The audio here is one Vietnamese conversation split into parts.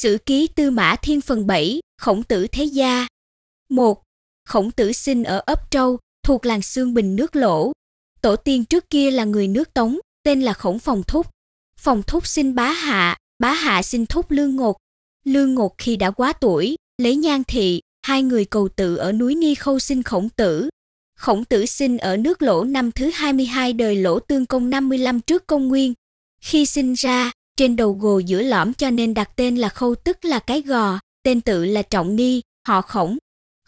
Sử ký Tư Mã Thiên phần 7, Khổng tử Thế Gia. 1. Khổng tử sinh ở ấp Trâu, thuộc làng Sương Bình nước Lỗ. Tổ tiên trước kia là người nước Tống, tên là Khổng Phòng Thúc. Phòng Thúc sinh bá hạ, bá hạ sinh Thúc Lương Ngột. Lương Ngột khi đã quá tuổi, lấy nhan thị, hai người cầu tự ở núi Ni Khâu sinh Khổng tử. Khổng tử sinh ở nước Lỗ năm thứ 22 đời Lỗ Tương Công 55 trước công nguyên. Khi sinh ra, trên đầu gồ giữa lõm cho nên đặt tên là khâu tức là cái gò, tên tự là trọng ni, họ khổng.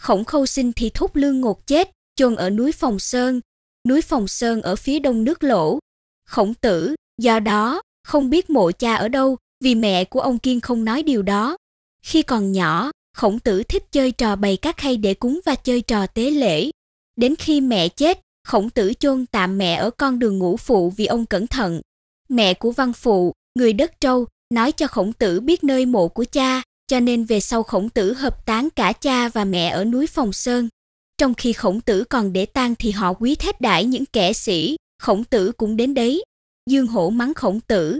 Khổng khâu sinh thì thúc lương ngột chết, chôn ở núi Phòng Sơn. Núi Phòng Sơn ở phía đông nước lỗ. Khổng tử, do đó, không biết mộ cha ở đâu vì mẹ của ông Kiên không nói điều đó. Khi còn nhỏ, khổng tử thích chơi trò bày các khay để cúng và chơi trò tế lễ. Đến khi mẹ chết, khổng tử chôn tạm mẹ ở con đường ngũ phụ vì ông cẩn thận. Mẹ của văn phụ, người đất trâu nói cho khổng tử biết nơi mộ của cha cho nên về sau khổng tử hợp tán cả cha và mẹ ở núi phòng sơn trong khi khổng tử còn để tang thì họ quý thết đãi những kẻ sĩ khổng tử cũng đến đấy dương hổ mắng khổng tử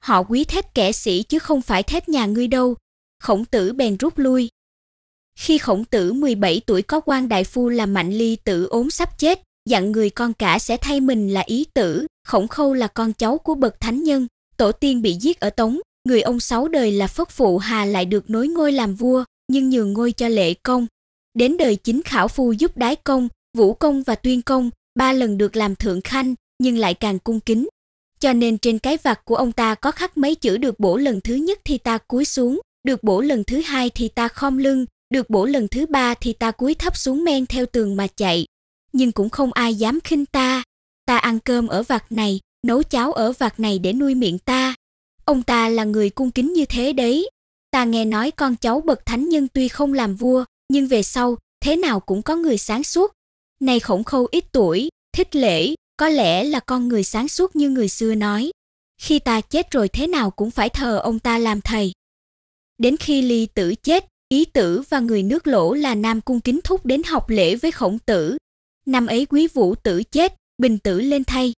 họ quý thết kẻ sĩ chứ không phải thết nhà ngươi đâu khổng tử bèn rút lui khi khổng tử 17 tuổi có quan đại phu là mạnh ly tử ốm sắp chết dặn người con cả sẽ thay mình là ý tử khổng khâu là con cháu của bậc thánh nhân tổ tiên bị giết ở Tống, người ông sáu đời là Phất Phụ Hà lại được nối ngôi làm vua, nhưng nhường ngôi cho Lệ Công. Đến đời chính Khảo Phu giúp Đái Công, Vũ Công và Tuyên Công, ba lần được làm thượng khanh, nhưng lại càng cung kính. Cho nên trên cái vạt của ông ta có khắc mấy chữ được bổ lần thứ nhất thì ta cúi xuống, được bổ lần thứ hai thì ta khom lưng, được bổ lần thứ ba thì ta cúi thấp xuống men theo tường mà chạy. Nhưng cũng không ai dám khinh ta. Ta ăn cơm ở vạt này, nấu cháo ở vạc này để nuôi miệng ta. Ông ta là người cung kính như thế đấy. Ta nghe nói con cháu bậc thánh nhân tuy không làm vua, nhưng về sau, thế nào cũng có người sáng suốt. Này khổng khâu ít tuổi, thích lễ, có lẽ là con người sáng suốt như người xưa nói. Khi ta chết rồi thế nào cũng phải thờ ông ta làm thầy. Đến khi ly tử chết, ý tử và người nước lỗ là nam cung kính thúc đến học lễ với khổng tử. Năm ấy quý vũ tử chết, bình tử lên thay,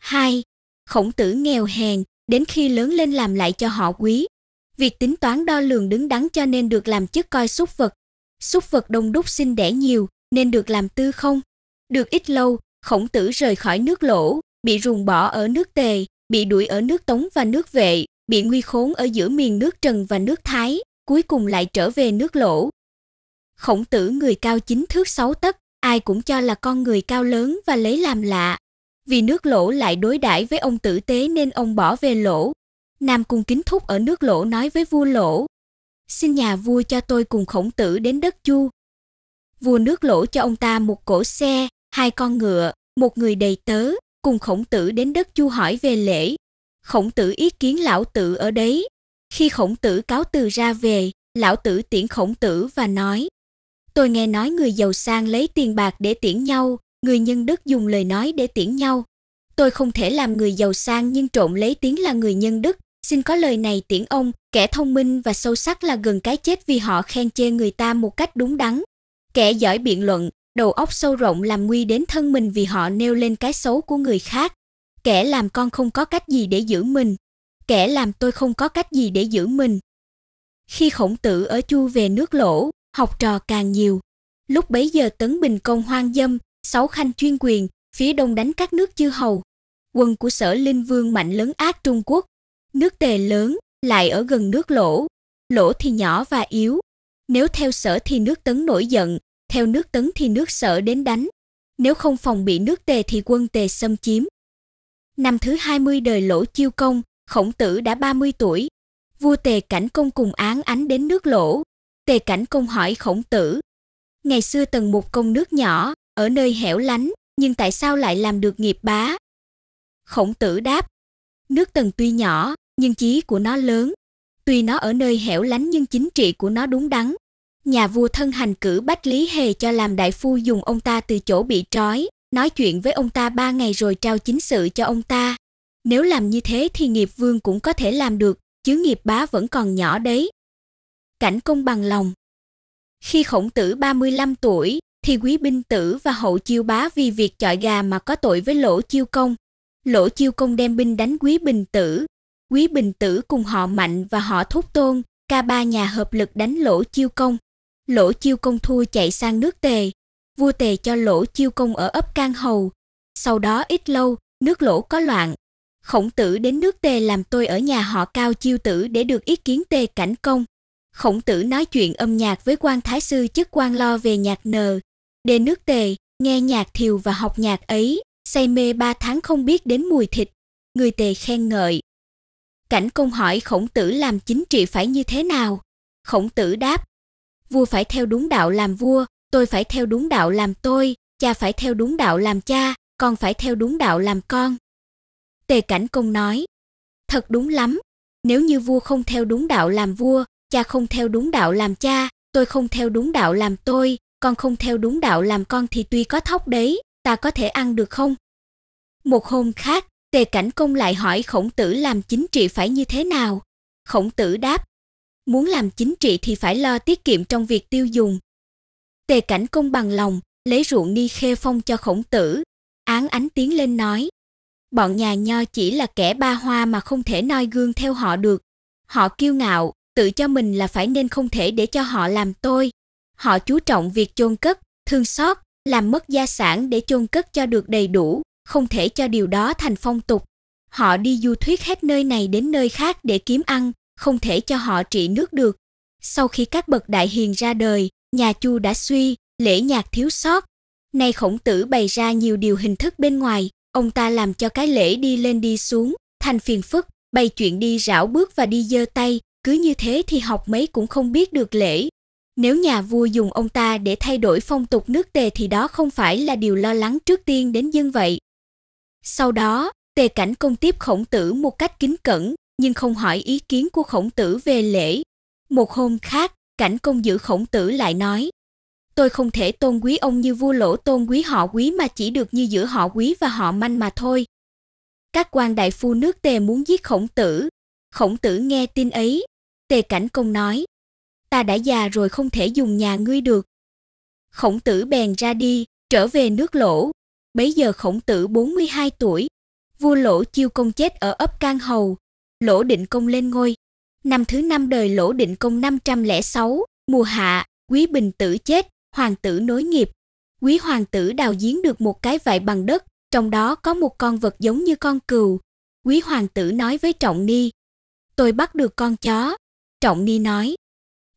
2. Khổng tử nghèo hèn đến khi lớn lên làm lại cho họ quý. Việc tính toán đo lường đứng đắn cho nên được làm chức coi súc vật. Súc vật đông đúc sinh đẻ nhiều nên được làm tư không. Được ít lâu, khổng tử rời khỏi nước lỗ, bị ruồng bỏ ở nước tề, bị đuổi ở nước tống và nước vệ, bị nguy khốn ở giữa miền nước trần và nước thái, cuối cùng lại trở về nước lỗ. Khổng tử người cao chính thước sáu tấc, ai cũng cho là con người cao lớn và lấy làm lạ, vì nước lỗ lại đối đãi với ông tử tế nên ông bỏ về lỗ. Nam Cung Kính Thúc ở nước lỗ nói với vua lỗ, xin nhà vua cho tôi cùng khổng tử đến đất chu. Vua nước lỗ cho ông ta một cỗ xe, hai con ngựa, một người đầy tớ, cùng khổng tử đến đất chu hỏi về lễ. Khổng tử ý kiến lão tử ở đấy. Khi khổng tử cáo từ ra về, lão tử tiễn khổng tử và nói Tôi nghe nói người giàu sang lấy tiền bạc để tiễn nhau, người nhân đức dùng lời nói để tiễn nhau. Tôi không thể làm người giàu sang nhưng trộm lấy tiếng là người nhân đức, xin có lời này tiễn ông, kẻ thông minh và sâu sắc là gần cái chết vì họ khen chê người ta một cách đúng đắn. Kẻ giỏi biện luận, đầu óc sâu rộng làm nguy đến thân mình vì họ nêu lên cái xấu của người khác. Kẻ làm con không có cách gì để giữ mình, kẻ làm tôi không có cách gì để giữ mình. Khi khổng tử ở chu về nước lỗ, học trò càng nhiều. Lúc bấy giờ Tấn Bình Công hoang dâm, sáu khanh chuyên quyền, phía đông đánh các nước chư hầu. Quân của sở linh vương mạnh lớn ác Trung Quốc. Nước tề lớn, lại ở gần nước lỗ. Lỗ thì nhỏ và yếu. Nếu theo sở thì nước tấn nổi giận, theo nước tấn thì nước sở đến đánh. Nếu không phòng bị nước tề thì quân tề xâm chiếm. Năm thứ 20 đời lỗ chiêu công, khổng tử đã 30 tuổi. Vua tề cảnh công cùng án ánh đến nước lỗ. Tề cảnh công hỏi khổng tử. Ngày xưa tần một công nước nhỏ, ở nơi hẻo lánh, nhưng tại sao lại làm được nghiệp bá? Khổng Tử đáp: Nước Tần tuy nhỏ, nhưng chí của nó lớn. Tuy nó ở nơi hẻo lánh nhưng chính trị của nó đúng đắn. Nhà vua thân hành cử Bách Lý Hề cho làm đại phu dùng ông ta từ chỗ bị trói, nói chuyện với ông ta ba ngày rồi trao chính sự cho ông ta. Nếu làm như thế thì nghiệp vương cũng có thể làm được, chứ nghiệp bá vẫn còn nhỏ đấy. Cảnh công bằng lòng Khi khổng tử 35 tuổi, thì quý binh tử và hậu chiêu bá vì việc chọi gà mà có tội với lỗ chiêu công. Lỗ chiêu công đem binh đánh quý bình tử. Quý bình tử cùng họ mạnh và họ thúc tôn, ca ba nhà hợp lực đánh lỗ chiêu công. Lỗ chiêu công thua chạy sang nước tề. Vua tề cho lỗ chiêu công ở ấp Can Hầu. Sau đó ít lâu, nước lỗ có loạn. Khổng tử đến nước tề làm tôi ở nhà họ cao chiêu tử để được ý kiến tề cảnh công. Khổng tử nói chuyện âm nhạc với quan thái sư chức quan lo về nhạc nờ, đề nước tề, nghe nhạc thiều và học nhạc ấy, say mê ba tháng không biết đến mùi thịt, người tề khen ngợi. Cảnh công hỏi khổng tử làm chính trị phải như thế nào? Khổng tử đáp, vua phải theo đúng đạo làm vua, tôi phải theo đúng đạo làm tôi, cha phải theo đúng đạo làm cha, con phải theo đúng đạo làm con. Tề Cảnh Công nói, thật đúng lắm, nếu như vua không theo đúng đạo làm vua, cha không theo đúng đạo làm cha, tôi không theo đúng đạo làm tôi, con không theo đúng đạo làm con thì tuy có thóc đấy, ta có thể ăn được không? Một hôm khác, Tề Cảnh Công lại hỏi khổng tử làm chính trị phải như thế nào? Khổng tử đáp, muốn làm chính trị thì phải lo tiết kiệm trong việc tiêu dùng. Tề Cảnh Công bằng lòng, lấy ruộng ni khê phong cho khổng tử. Án ánh tiến lên nói, bọn nhà nho chỉ là kẻ ba hoa mà không thể noi gương theo họ được. Họ kiêu ngạo, tự cho mình là phải nên không thể để cho họ làm tôi họ chú trọng việc chôn cất, thương xót, làm mất gia sản để chôn cất cho được đầy đủ, không thể cho điều đó thành phong tục. Họ đi du thuyết hết nơi này đến nơi khác để kiếm ăn, không thể cho họ trị nước được. Sau khi các bậc đại hiền ra đời, nhà Chu đã suy, lễ nhạc thiếu sót. Nay khổng tử bày ra nhiều điều hình thức bên ngoài, ông ta làm cho cái lễ đi lên đi xuống, thành phiền phức, bày chuyện đi rảo bước và đi giơ tay, cứ như thế thì học mấy cũng không biết được lễ, nếu nhà vua dùng ông ta để thay đổi phong tục nước Tề thì đó không phải là điều lo lắng trước tiên đến dân vậy. Sau đó, Tề Cảnh Công tiếp Khổng Tử một cách kính cẩn, nhưng không hỏi ý kiến của Khổng Tử về lễ. Một hôm khác, Cảnh Công giữ Khổng Tử lại nói: "Tôi không thể tôn quý ông như vua Lỗ tôn quý họ Quý mà chỉ được như giữa họ Quý và họ Manh mà thôi." Các quan đại phu nước Tề muốn giết Khổng Tử. Khổng Tử nghe tin ấy, Tề Cảnh Công nói: ta đã già rồi không thể dùng nhà ngươi được. Khổng tử bèn ra đi, trở về nước lỗ. Bấy giờ khổng tử 42 tuổi, vua lỗ chiêu công chết ở ấp Can Hầu, lỗ định công lên ngôi. Năm thứ năm đời lỗ định công 506, mùa hạ, quý bình tử chết, hoàng tử nối nghiệp. Quý hoàng tử đào giếng được một cái vại bằng đất, trong đó có một con vật giống như con cừu. Quý hoàng tử nói với Trọng Ni, tôi bắt được con chó. Trọng Ni nói,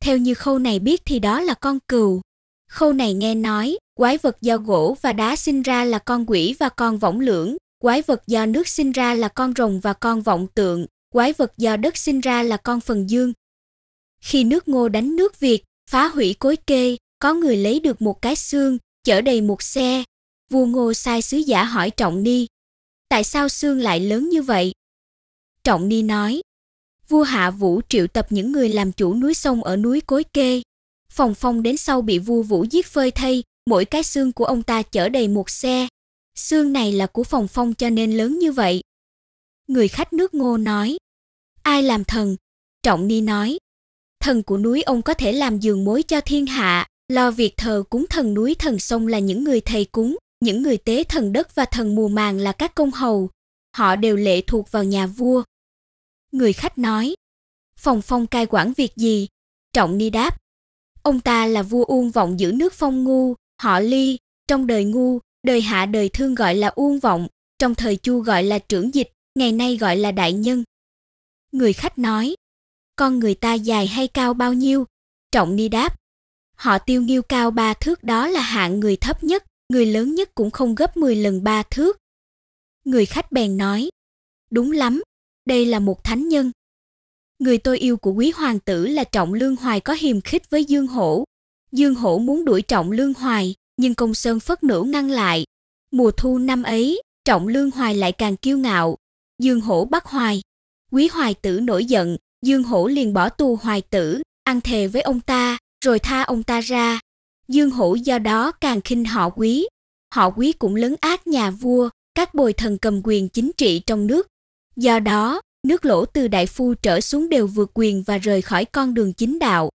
theo như khâu này biết thì đó là con cừu. Khâu này nghe nói, quái vật do gỗ và đá sinh ra là con quỷ và con võng lưỡng, quái vật do nước sinh ra là con rồng và con vọng tượng, quái vật do đất sinh ra là con phần dương. Khi nước ngô đánh nước Việt, phá hủy cối kê, có người lấy được một cái xương, chở đầy một xe. Vua ngô sai sứ giả hỏi Trọng Ni, tại sao xương lại lớn như vậy? Trọng Ni nói, vua Hạ Vũ triệu tập những người làm chủ núi sông ở núi Cối Kê. Phòng phong đến sau bị vua Vũ giết phơi thay, mỗi cái xương của ông ta chở đầy một xe. Xương này là của phòng phong cho nên lớn như vậy. Người khách nước ngô nói, ai làm thần? Trọng Ni nói, thần của núi ông có thể làm giường mối cho thiên hạ, lo việc thờ cúng thần núi thần sông là những người thầy cúng, những người tế thần đất và thần mùa màng là các công hầu. Họ đều lệ thuộc vào nhà vua, Người khách nói, Phòng Phong cai quản việc gì? Trọng Ni đáp, ông ta là vua Uông Vọng giữ nước Phong Ngu, họ Ly, trong đời Ngu, đời hạ đời thương gọi là Uông Vọng, trong thời Chu gọi là trưởng dịch, ngày nay gọi là đại nhân. Người khách nói, con người ta dài hay cao bao nhiêu? Trọng Ni đáp, họ tiêu nghiêu cao ba thước đó là hạng người thấp nhất, người lớn nhất cũng không gấp 10 lần ba thước. Người khách bèn nói, đúng lắm, đây là một thánh nhân. Người tôi yêu của quý hoàng tử là Trọng Lương Hoài có hiềm khích với Dương Hổ. Dương Hổ muốn đuổi Trọng Lương Hoài, nhưng Công Sơn Phất Nữ ngăn lại. Mùa thu năm ấy, Trọng Lương Hoài lại càng kiêu ngạo. Dương Hổ bắt Hoài. Quý Hoài tử nổi giận, Dương Hổ liền bỏ tù Hoài tử, ăn thề với ông ta, rồi tha ông ta ra. Dương Hổ do đó càng khinh họ quý. Họ quý cũng lấn ác nhà vua, các bồi thần cầm quyền chính trị trong nước Do đó, nước lỗ từ đại phu trở xuống đều vượt quyền và rời khỏi con đường chính đạo.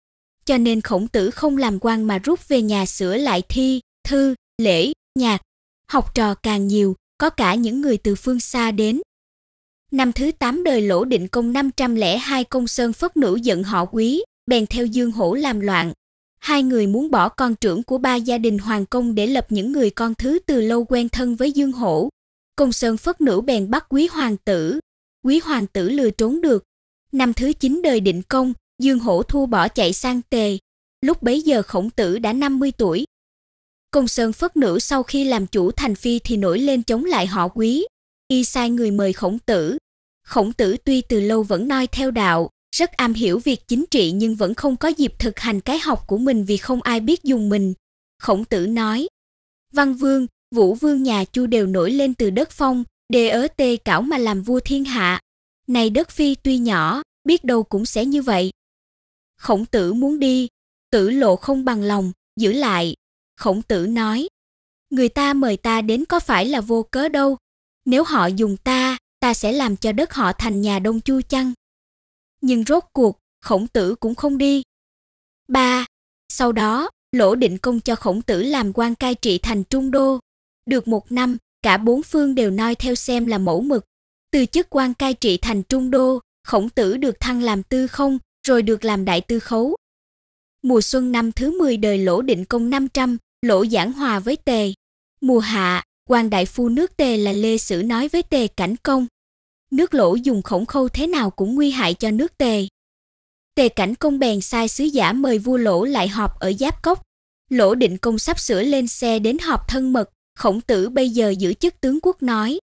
Cho nên khổng tử không làm quan mà rút về nhà sửa lại thi, thư, lễ, nhạc. Học trò càng nhiều, có cả những người từ phương xa đến. Năm thứ 8 đời lỗ định công 502 công sơn phất nữ giận họ quý, bèn theo dương hổ làm loạn. Hai người muốn bỏ con trưởng của ba gia đình hoàng công để lập những người con thứ từ lâu quen thân với dương hổ. Công sơn phất nữ bèn bắt quý hoàng tử, quý hoàng tử lừa trốn được. Năm thứ 9 đời định công, Dương Hổ thu bỏ chạy sang Tề. Lúc bấy giờ khổng tử đã 50 tuổi. Công Sơn Phất Nữ sau khi làm chủ thành phi thì nổi lên chống lại họ quý. Y sai người mời khổng tử. Khổng tử tuy từ lâu vẫn noi theo đạo, rất am hiểu việc chính trị nhưng vẫn không có dịp thực hành cái học của mình vì không ai biết dùng mình. Khổng tử nói, Văn Vương, Vũ Vương nhà Chu đều nổi lên từ đất phong, Đề ở tê cảo mà làm vua thiên hạ, này đất phi tuy nhỏ, biết đâu cũng sẽ như vậy. Khổng tử muốn đi, tử lộ không bằng lòng, giữ lại. Khổng tử nói, người ta mời ta đến có phải là vô cớ đâu. Nếu họ dùng ta, ta sẽ làm cho đất họ thành nhà đông chu chăng. Nhưng rốt cuộc, khổng tử cũng không đi. ba Sau đó, lỗ định công cho khổng tử làm quan cai trị thành trung đô. Được một năm, cả bốn phương đều noi theo xem là mẫu mực. Từ chức quan cai trị thành trung đô, khổng tử được thăng làm tư không, rồi được làm đại tư khấu. Mùa xuân năm thứ 10 đời lỗ định công 500, lỗ giảng hòa với tề. Mùa hạ, quan đại phu nước tề là lê sử nói với tề cảnh công. Nước lỗ dùng khổng khâu thế nào cũng nguy hại cho nước tề. Tề cảnh công bèn sai sứ giả mời vua lỗ lại họp ở giáp cốc. Lỗ định công sắp sửa lên xe đến họp thân mật, Khổng tử bây giờ giữ chức tướng quốc nói,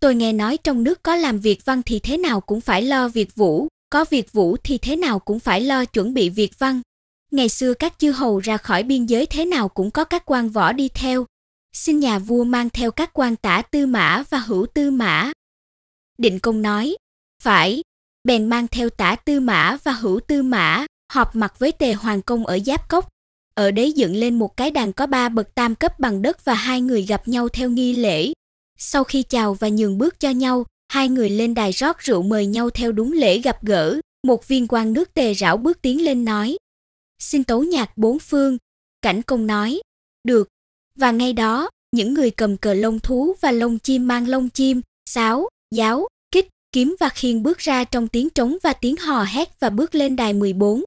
tôi nghe nói trong nước có làm việc văn thì thế nào cũng phải lo việc vũ, có việc vũ thì thế nào cũng phải lo chuẩn bị việc văn. Ngày xưa các chư hầu ra khỏi biên giới thế nào cũng có các quan võ đi theo. Xin nhà vua mang theo các quan tả tư mã và hữu tư mã. Định công nói, phải, bèn mang theo tả tư mã và hữu tư mã, họp mặt với tề hoàng công ở Giáp Cốc ở đấy dựng lên một cái đàn có ba bậc tam cấp bằng đất và hai người gặp nhau theo nghi lễ. Sau khi chào và nhường bước cho nhau, hai người lên đài rót rượu mời nhau theo đúng lễ gặp gỡ. Một viên quan nước tề rảo bước tiến lên nói. Xin tấu nhạc bốn phương. Cảnh công nói. Được. Và ngay đó, những người cầm cờ lông thú và lông chim mang lông chim, sáo, giáo, kích, kiếm và khiên bước ra trong tiếng trống và tiếng hò hét và bước lên đài 14.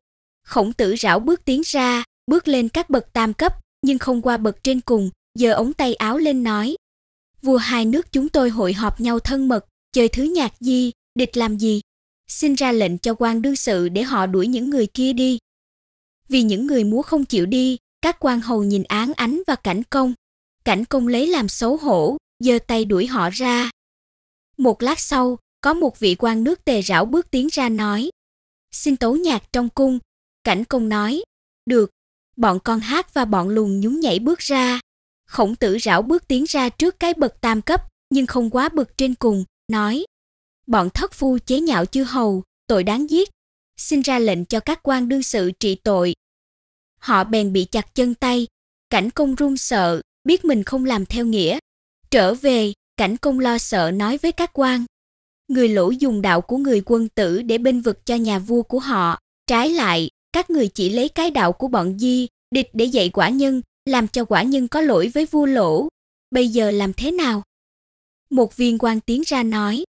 Khổng tử rảo bước tiến ra, bước lên các bậc tam cấp, nhưng không qua bậc trên cùng, giờ ống tay áo lên nói: "Vua hai nước chúng tôi hội họp nhau thân mật, chơi thứ nhạc gì, địch làm gì? Xin ra lệnh cho quan đương sự để họ đuổi những người kia đi." Vì những người múa không chịu đi, các quan hầu nhìn Án Ánh và Cảnh Công. Cảnh Công lấy làm xấu hổ, giơ tay đuổi họ ra. Một lát sau, có một vị quan nước tề rảo bước tiến ra nói: "Xin tấu nhạc trong cung." Cảnh Công nói: "Được, bọn con hát và bọn lùn nhún nhảy bước ra. Khổng tử rảo bước tiến ra trước cái bậc tam cấp, nhưng không quá bậc trên cùng, nói Bọn thất phu chế nhạo chư hầu, tội đáng giết. Xin ra lệnh cho các quan đương sự trị tội. Họ bèn bị chặt chân tay, cảnh công run sợ, biết mình không làm theo nghĩa. Trở về, cảnh công lo sợ nói với các quan. Người lũ dùng đạo của người quân tử để binh vực cho nhà vua của họ, trái lại, các người chỉ lấy cái đạo của bọn Di, địch để dạy quả nhân, làm cho quả nhân có lỗi với vua lỗ. Bây giờ làm thế nào? Một viên quan tiến ra nói,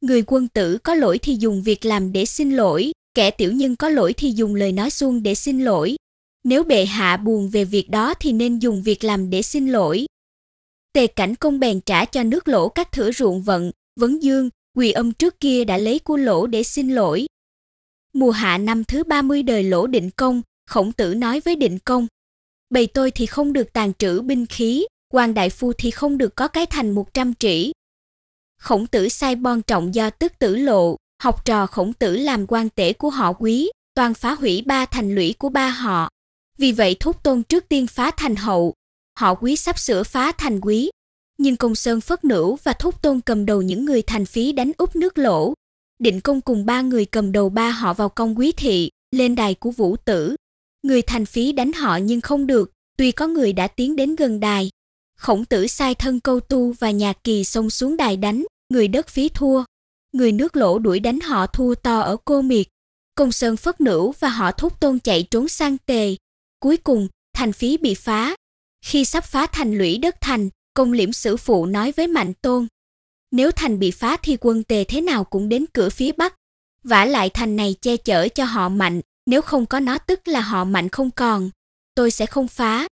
người quân tử có lỗi thì dùng việc làm để xin lỗi, kẻ tiểu nhân có lỗi thì dùng lời nói suông để xin lỗi. Nếu bệ hạ buồn về việc đó thì nên dùng việc làm để xin lỗi. Tề cảnh công bèn trả cho nước lỗ các thửa ruộng vận, vấn dương, quỳ âm trước kia đã lấy của lỗ để xin lỗi, Mùa hạ năm thứ 30 đời lỗ định công, khổng tử nói với định công, bầy tôi thì không được tàn trữ binh khí, quan đại phu thì không được có cái thành 100 trĩ. Khổng tử sai bon trọng do tức tử lộ, học trò khổng tử làm quan tể của họ quý, toàn phá hủy ba thành lũy của ba họ. Vì vậy thúc tôn trước tiên phá thành hậu, họ quý sắp sửa phá thành quý. Nhưng công sơn phất nữ và thúc tôn cầm đầu những người thành phí đánh úp nước lỗ, định công cùng ba người cầm đầu ba họ vào công quý thị, lên đài của vũ tử. Người thành phí đánh họ nhưng không được, tuy có người đã tiến đến gần đài. Khổng tử sai thân câu tu và nhạc kỳ xông xuống đài đánh, người đất phí thua. Người nước lỗ đuổi đánh họ thua to ở cô miệt. Công sơn phất nữ và họ thúc tôn chạy trốn sang tề. Cuối cùng, thành phí bị phá. Khi sắp phá thành lũy đất thành, công liễm sử phụ nói với mạnh tôn, nếu thành bị phá thì quân tề thế nào cũng đến cửa phía bắc. vả lại thành này che chở cho họ mạnh, nếu không có nó tức là họ mạnh không còn. Tôi sẽ không phá.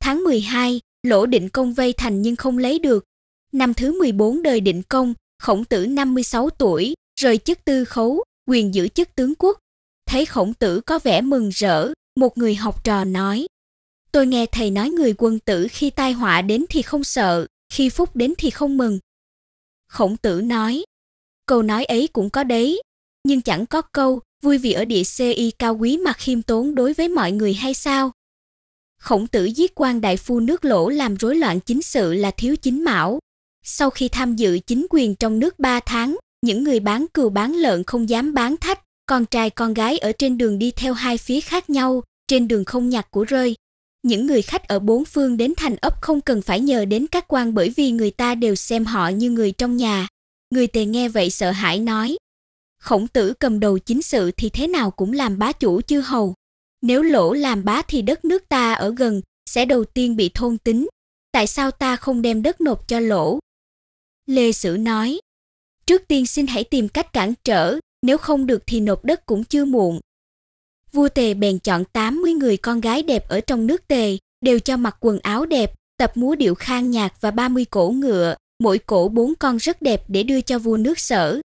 Tháng 12, Lỗ Định Công vây thành nhưng không lấy được. Năm thứ 14 đời Định Công, Khổng Tử 56 tuổi, rời chức tư khấu, quyền giữ chức tướng quốc. Thấy Khổng Tử có vẻ mừng rỡ, một người học trò nói: "Tôi nghe thầy nói người quân tử khi tai họa đến thì không sợ, khi phúc đến thì không mừng, khổng tử nói câu nói ấy cũng có đấy nhưng chẳng có câu vui vì ở địa xê y cao quý mà khiêm tốn đối với mọi người hay sao khổng tử giết quan đại phu nước lỗ làm rối loạn chính sự là thiếu chính mão sau khi tham dự chính quyền trong nước ba tháng, những người bán cừu bán lợn không dám bán thách, con trai con gái ở trên đường đi theo hai phía khác nhau, trên đường không nhặt của rơi, những người khách ở bốn phương đến thành ấp không cần phải nhờ đến các quan bởi vì người ta đều xem họ như người trong nhà. Người tề nghe vậy sợ hãi nói, khổng tử cầm đầu chính sự thì thế nào cũng làm bá chủ chư hầu. Nếu lỗ làm bá thì đất nước ta ở gần sẽ đầu tiên bị thôn tính. Tại sao ta không đem đất nộp cho lỗ? Lê Sử nói, trước tiên xin hãy tìm cách cản trở, nếu không được thì nộp đất cũng chưa muộn vua Tề bèn chọn 80 người con gái đẹp ở trong nước Tề, đều cho mặc quần áo đẹp, tập múa điệu khang nhạc và 30 cổ ngựa, mỗi cổ bốn con rất đẹp để đưa cho vua nước sở.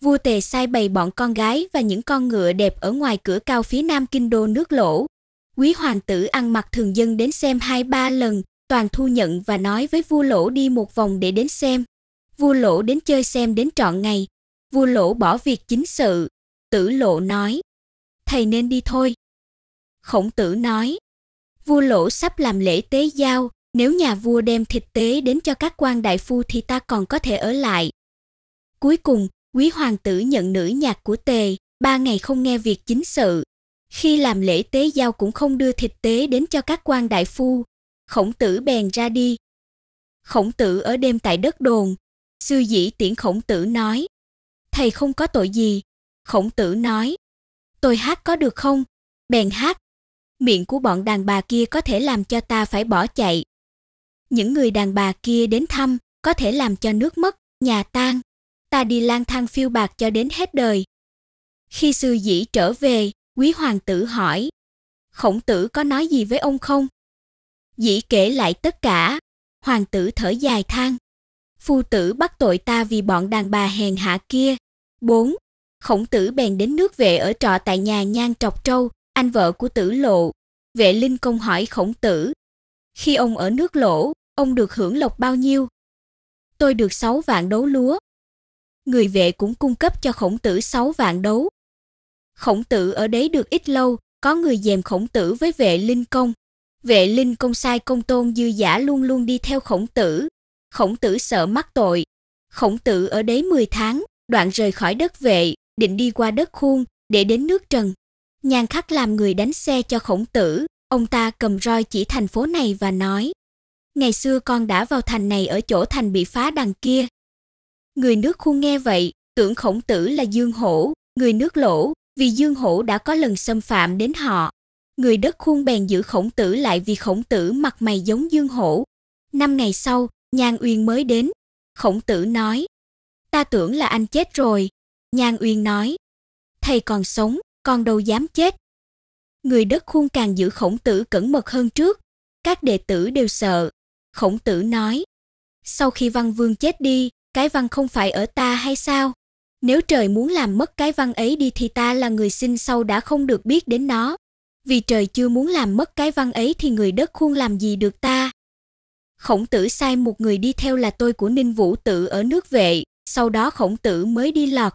Vua Tề sai bày bọn con gái và những con ngựa đẹp ở ngoài cửa cao phía nam kinh đô nước lỗ. Quý hoàng tử ăn mặc thường dân đến xem hai ba lần, toàn thu nhận và nói với vua lỗ đi một vòng để đến xem. Vua lỗ đến chơi xem đến trọn ngày. Vua lỗ bỏ việc chính sự. Tử lộ nói, thầy nên đi thôi. Khổng tử nói, vua lỗ sắp làm lễ tế giao, nếu nhà vua đem thịt tế đến cho các quan đại phu thì ta còn có thể ở lại. Cuối cùng, quý hoàng tử nhận nữ nhạc của tề, ba ngày không nghe việc chính sự. Khi làm lễ tế giao cũng không đưa thịt tế đến cho các quan đại phu, khổng tử bèn ra đi. Khổng tử ở đêm tại đất đồn, sư dĩ tiễn khổng tử nói, thầy không có tội gì. Khổng tử nói, tôi hát có được không? Bèn hát. Miệng của bọn đàn bà kia có thể làm cho ta phải bỏ chạy. Những người đàn bà kia đến thăm có thể làm cho nước mất, nhà tan. Ta đi lang thang phiêu bạc cho đến hết đời. Khi sư dĩ trở về, quý hoàng tử hỏi. Khổng tử có nói gì với ông không? Dĩ kể lại tất cả. Hoàng tử thở dài than. Phu tử bắt tội ta vì bọn đàn bà hèn hạ kia. Bốn. Khổng tử bèn đến nước vệ ở trọ tại nhà Nhan Trọc Trâu, anh vợ của tử lộ. Vệ Linh Công hỏi khổng tử, khi ông ở nước lỗ, ông được hưởng lộc bao nhiêu? Tôi được sáu vạn đấu lúa. Người vệ cũng cung cấp cho khổng tử sáu vạn đấu. Khổng tử ở đấy được ít lâu, có người dèm khổng tử với vệ Linh Công. Vệ Linh Công sai công tôn dư giả luôn luôn đi theo khổng tử. Khổng tử sợ mắc tội. Khổng tử ở đấy 10 tháng, đoạn rời khỏi đất vệ, định đi qua đất khuôn để đến nước Trần. Nhan khắc làm người đánh xe cho khổng tử, ông ta cầm roi chỉ thành phố này và nói Ngày xưa con đã vào thành này ở chỗ thành bị phá đằng kia. Người nước khuôn nghe vậy, tưởng khổng tử là Dương Hổ, người nước lỗ, vì Dương Hổ đã có lần xâm phạm đến họ. Người đất khuôn bèn giữ khổng tử lại vì khổng tử mặt mày giống Dương Hổ. Năm ngày sau, Nhan Uyên mới đến. Khổng tử nói, ta tưởng là anh chết rồi, Nhan Uyên nói, thầy còn sống, con đâu dám chết. Người đất khuôn càng giữ khổng tử cẩn mật hơn trước, các đệ tử đều sợ. Khổng tử nói, sau khi văn vương chết đi, cái văn không phải ở ta hay sao? Nếu trời muốn làm mất cái văn ấy đi thì ta là người sinh sau đã không được biết đến nó. Vì trời chưa muốn làm mất cái văn ấy thì người đất khuôn làm gì được ta? Khổng tử sai một người đi theo là tôi của Ninh Vũ Tử ở nước vệ, sau đó khổng tử mới đi lọt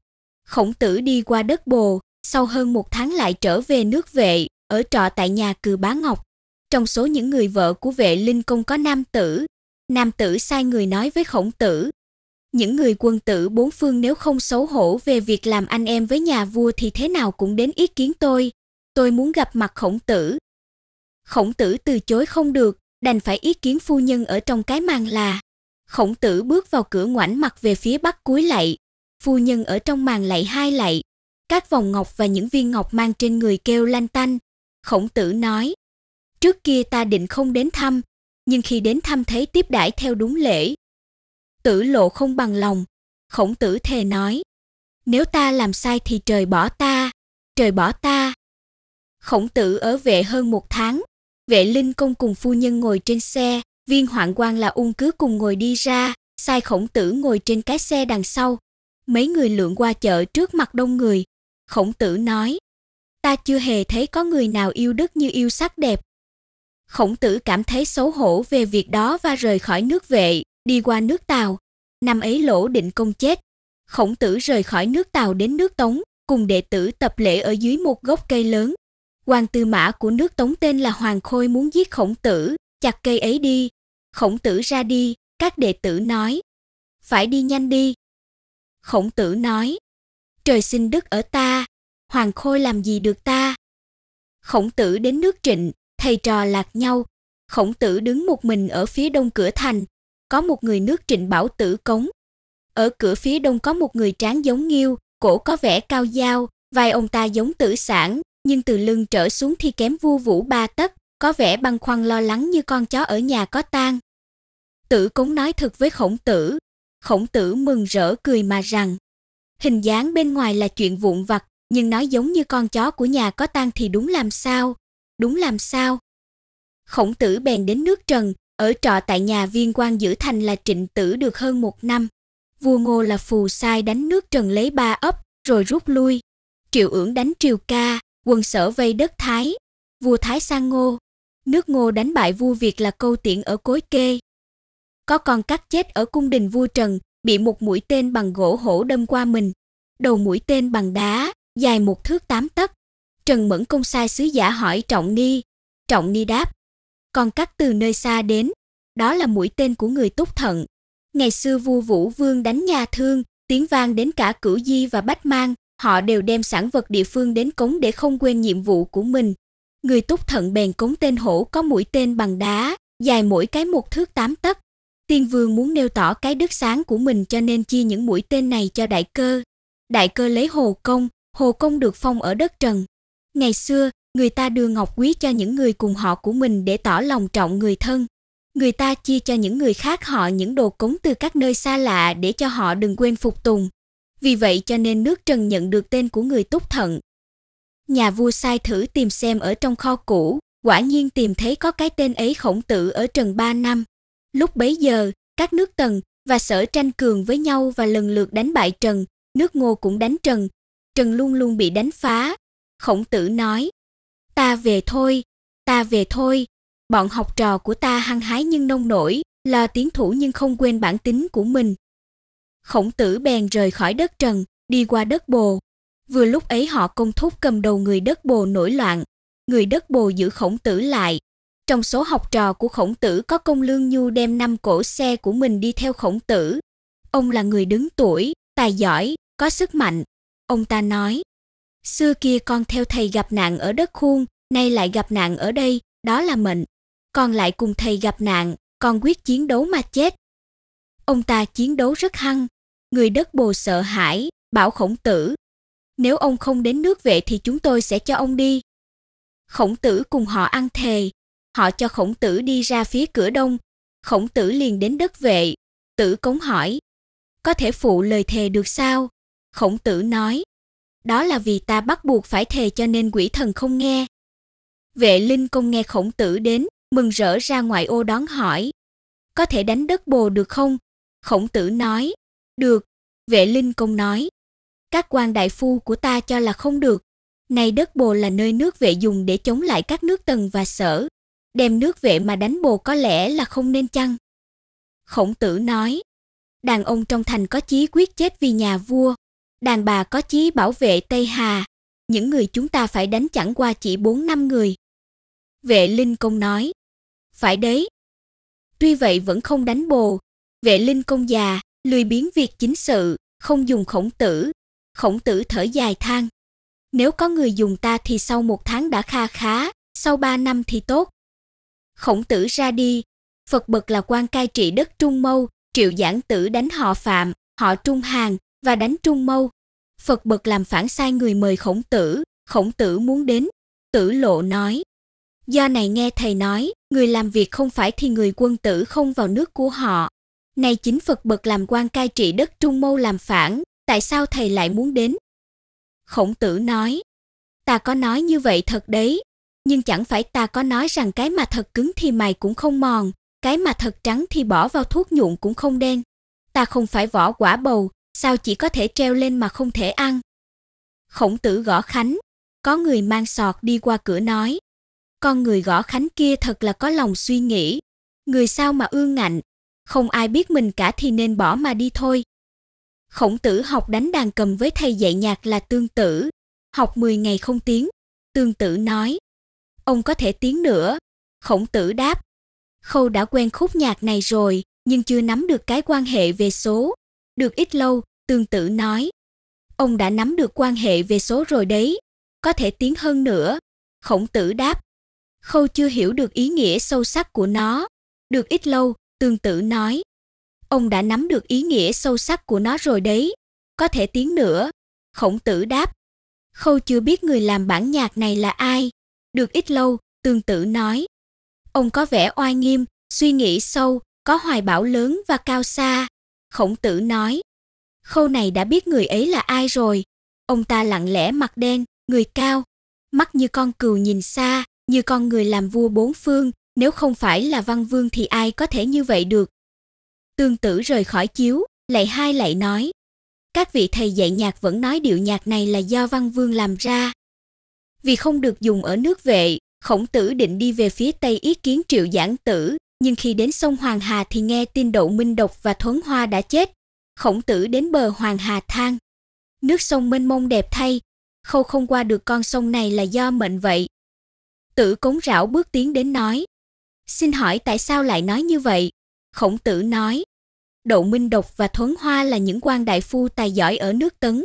Khổng tử đi qua đất bồ, sau hơn một tháng lại trở về nước vệ, ở trọ tại nhà cừ bá Ngọc. Trong số những người vợ của vệ linh công có nam tử. Nam tử sai người nói với khổng tử. Những người quân tử bốn phương nếu không xấu hổ về việc làm anh em với nhà vua thì thế nào cũng đến ý kiến tôi. Tôi muốn gặp mặt khổng tử. Khổng tử từ chối không được, đành phải ý kiến phu nhân ở trong cái màn là. Khổng tử bước vào cửa ngoảnh mặt về phía bắc cúi lạy, phu nhân ở trong màn lạy hai lạy, các vòng ngọc và những viên ngọc mang trên người kêu lanh tanh. Khổng tử nói, trước kia ta định không đến thăm, nhưng khi đến thăm thấy tiếp đãi theo đúng lễ. Tử lộ không bằng lòng, khổng tử thề nói, nếu ta làm sai thì trời bỏ ta, trời bỏ ta. Khổng tử ở vệ hơn một tháng, vệ linh công cùng phu nhân ngồi trên xe, viên hoạn quan là ung cứ cùng ngồi đi ra, sai khổng tử ngồi trên cái xe đằng sau, mấy người lượn qua chợ trước mặt đông người. Khổng tử nói, ta chưa hề thấy có người nào yêu đức như yêu sắc đẹp. Khổng tử cảm thấy xấu hổ về việc đó và rời khỏi nước vệ, đi qua nước tàu. Năm ấy lỗ định công chết. Khổng tử rời khỏi nước tàu đến nước Tống, cùng đệ tử tập lễ ở dưới một gốc cây lớn. Hoàng tư mã của nước Tống tên là Hoàng Khôi muốn giết khổng tử, chặt cây ấy đi. Khổng tử ra đi, các đệ tử nói. Phải đi nhanh đi, Khổng Tử nói: Trời sinh đức ở ta, Hoàng Khôi làm gì được ta? Khổng Tử đến nước Trịnh, thầy trò lạc nhau. Khổng Tử đứng một mình ở phía đông cửa thành, có một người nước Trịnh bảo Tử cống. Ở cửa phía đông có một người tráng giống Nghiêu, cổ có vẻ cao dao, vai ông ta giống Tử Sản, nhưng từ lưng trở xuống thì kém vua Vũ ba tấc, có vẻ băn khoăn lo lắng như con chó ở nhà có tang. Tử Cống nói thật với Khổng Tử, khổng tử mừng rỡ cười mà rằng hình dáng bên ngoài là chuyện vụn vặt nhưng nói giống như con chó của nhà có tang thì đúng làm sao đúng làm sao khổng tử bèn đến nước trần ở trọ tại nhà viên quan giữ thành là trịnh tử được hơn một năm vua ngô là phù sai đánh nước trần lấy ba ấp rồi rút lui triệu ưởng đánh triều ca quân sở vây đất thái vua thái sang ngô nước ngô đánh bại vua việt là câu tiễn ở cối kê có con cắt chết ở cung đình vua Trần, bị một mũi tên bằng gỗ hổ đâm qua mình. Đầu mũi tên bằng đá, dài một thước tám tấc. Trần Mẫn Công sai sứ giả hỏi Trọng Ni. Trọng Ni đáp, con cắt từ nơi xa đến, đó là mũi tên của người túc thận. Ngày xưa vua Vũ Vương đánh nhà thương, tiếng vang đến cả cửu di và bách mang, họ đều đem sản vật địa phương đến cống để không quên nhiệm vụ của mình. Người túc thận bèn cống tên hổ có mũi tên bằng đá, dài mỗi cái một thước tám tấc, Tiên vương muốn nêu tỏ cái đức sáng của mình cho nên chia những mũi tên này cho đại cơ. Đại cơ lấy hồ công, hồ công được phong ở đất trần. Ngày xưa, người ta đưa ngọc quý cho những người cùng họ của mình để tỏ lòng trọng người thân. Người ta chia cho những người khác họ những đồ cống từ các nơi xa lạ để cho họ đừng quên phục tùng. Vì vậy cho nên nước Trần nhận được tên của người túc thận. Nhà vua sai thử tìm xem ở trong kho cũ, quả nhiên tìm thấy có cái tên ấy khổng tử ở Trần 3 năm. Lúc bấy giờ, các nước Tần và Sở tranh cường với nhau và lần lượt đánh bại Trần, nước Ngô cũng đánh Trần. Trần luôn luôn bị đánh phá. Khổng Tử nói: "Ta về thôi, ta về thôi." Bọn học trò của ta hăng hái nhưng nông nổi, là tiến thủ nhưng không quên bản tính của mình. Khổng Tử bèn rời khỏi đất Trần, đi qua đất Bồ. Vừa lúc ấy họ công thúc cầm đầu người đất Bồ nổi loạn, người đất Bồ giữ Khổng Tử lại, trong số học trò của khổng tử có công lương nhu đem năm cổ xe của mình đi theo khổng tử. Ông là người đứng tuổi, tài giỏi, có sức mạnh. Ông ta nói, xưa kia con theo thầy gặp nạn ở đất khuôn, nay lại gặp nạn ở đây, đó là mệnh. Con lại cùng thầy gặp nạn, con quyết chiến đấu mà chết. Ông ta chiến đấu rất hăng, người đất bồ sợ hãi, bảo khổng tử, nếu ông không đến nước vệ thì chúng tôi sẽ cho ông đi. Khổng tử cùng họ ăn thề, họ cho khổng tử đi ra phía cửa đông khổng tử liền đến đất vệ tử cống hỏi có thể phụ lời thề được sao khổng tử nói đó là vì ta bắt buộc phải thề cho nên quỷ thần không nghe vệ linh công nghe khổng tử đến mừng rỡ ra ngoài ô đón hỏi có thể đánh đất bồ được không khổng tử nói được vệ linh công nói các quan đại phu của ta cho là không được nay đất bồ là nơi nước vệ dùng để chống lại các nước tần và sở đem nước vệ mà đánh bồ có lẽ là không nên chăng? Khổng tử nói, đàn ông trong thành có chí quyết chết vì nhà vua, đàn bà có chí bảo vệ Tây Hà, những người chúng ta phải đánh chẳng qua chỉ bốn năm người. Vệ Linh Công nói, phải đấy. Tuy vậy vẫn không đánh bồ, vệ Linh Công già, lười biến việc chính sự, không dùng khổng tử. Khổng tử thở dài than, nếu có người dùng ta thì sau một tháng đã kha khá, sau ba năm thì tốt, khổng tử ra đi, Phật bậc là quan cai trị đất Trung Mâu, triệu giảng tử đánh họ Phạm, họ Trung Hàng và đánh Trung Mâu. Phật bậc làm phản sai người mời khổng tử, khổng tử muốn đến. Tử lộ nói, do này nghe thầy nói, người làm việc không phải thì người quân tử không vào nước của họ. Này chính Phật bậc làm quan cai trị đất Trung Mâu làm phản, tại sao thầy lại muốn đến? Khổng tử nói, ta có nói như vậy thật đấy, nhưng chẳng phải ta có nói rằng cái mà thật cứng thì mày cũng không mòn, cái mà thật trắng thì bỏ vào thuốc nhuộm cũng không đen. Ta không phải vỏ quả bầu, sao chỉ có thể treo lên mà không thể ăn. Khổng tử gõ khánh, có người mang sọt đi qua cửa nói. Con người gõ khánh kia thật là có lòng suy nghĩ. Người sao mà ương ngạnh, không ai biết mình cả thì nên bỏ mà đi thôi. Khổng tử học đánh đàn cầm với thầy dạy nhạc là tương tử, học 10 ngày không tiếng. Tương tử nói, ông có thể tiến nữa khổng tử đáp khâu đã quen khúc nhạc này rồi nhưng chưa nắm được cái quan hệ về số được ít lâu tương Tử nói ông đã nắm được quan hệ về số rồi đấy có thể tiến hơn nữa khổng tử đáp khâu chưa hiểu được ý nghĩa sâu sắc của nó được ít lâu tương Tử nói ông đã nắm được ý nghĩa sâu sắc của nó rồi đấy có thể tiến nữa khổng tử đáp khâu chưa biết người làm bản nhạc này là ai được ít lâu, tương tử nói. Ông có vẻ oai nghiêm, suy nghĩ sâu, có hoài bão lớn và cao xa. Khổng tử nói. Khâu này đã biết người ấy là ai rồi. Ông ta lặng lẽ mặt đen, người cao. Mắt như con cừu nhìn xa, như con người làm vua bốn phương. Nếu không phải là văn vương thì ai có thể như vậy được. Tương tử rời khỏi chiếu, lạy hai lạy nói. Các vị thầy dạy nhạc vẫn nói điệu nhạc này là do văn vương làm ra, vì không được dùng ở nước vệ, khổng tử định đi về phía Tây ý kiến triệu giảng tử, nhưng khi đến sông Hoàng Hà thì nghe tin Đậu Minh Độc và Thuấn Hoa đã chết. Khổng tử đến bờ Hoàng Hà than. Nước sông mênh mông đẹp thay, khâu không qua được con sông này là do mệnh vậy. Tử cống rảo bước tiến đến nói. Xin hỏi tại sao lại nói như vậy? Khổng tử nói. Đậu Minh Độc và Thuấn Hoa là những quan đại phu tài giỏi ở nước Tấn.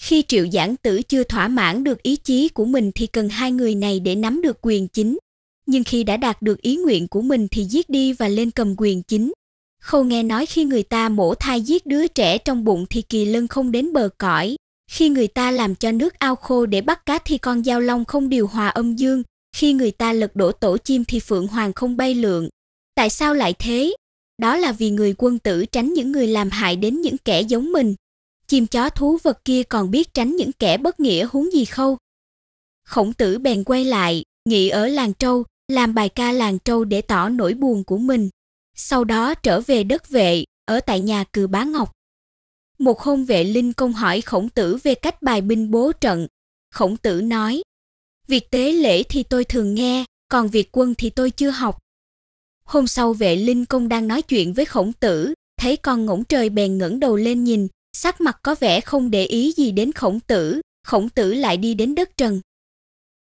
Khi triệu giảng tử chưa thỏa mãn được ý chí của mình thì cần hai người này để nắm được quyền chính. Nhưng khi đã đạt được ý nguyện của mình thì giết đi và lên cầm quyền chính. Khâu nghe nói khi người ta mổ thai giết đứa trẻ trong bụng thì kỳ lân không đến bờ cõi. Khi người ta làm cho nước ao khô để bắt cá thì con dao long không điều hòa âm dương. Khi người ta lật đổ tổ chim thì phượng hoàng không bay lượn. Tại sao lại thế? Đó là vì người quân tử tránh những người làm hại đến những kẻ giống mình chim chó thú vật kia còn biết tránh những kẻ bất nghĩa huống gì khâu. Khổng tử bèn quay lại, nghỉ ở làng trâu, làm bài ca làng trâu để tỏ nỗi buồn của mình. Sau đó trở về đất vệ, ở tại nhà cừ bá Ngọc. Một hôm vệ linh công hỏi khổng tử về cách bài binh bố trận. Khổng tử nói, việc tế lễ thì tôi thường nghe, còn việc quân thì tôi chưa học. Hôm sau vệ linh công đang nói chuyện với khổng tử, thấy con ngỗng trời bèn ngẩng đầu lên nhìn, sắc mặt có vẻ không để ý gì đến khổng tử, khổng tử lại đi đến đất trần.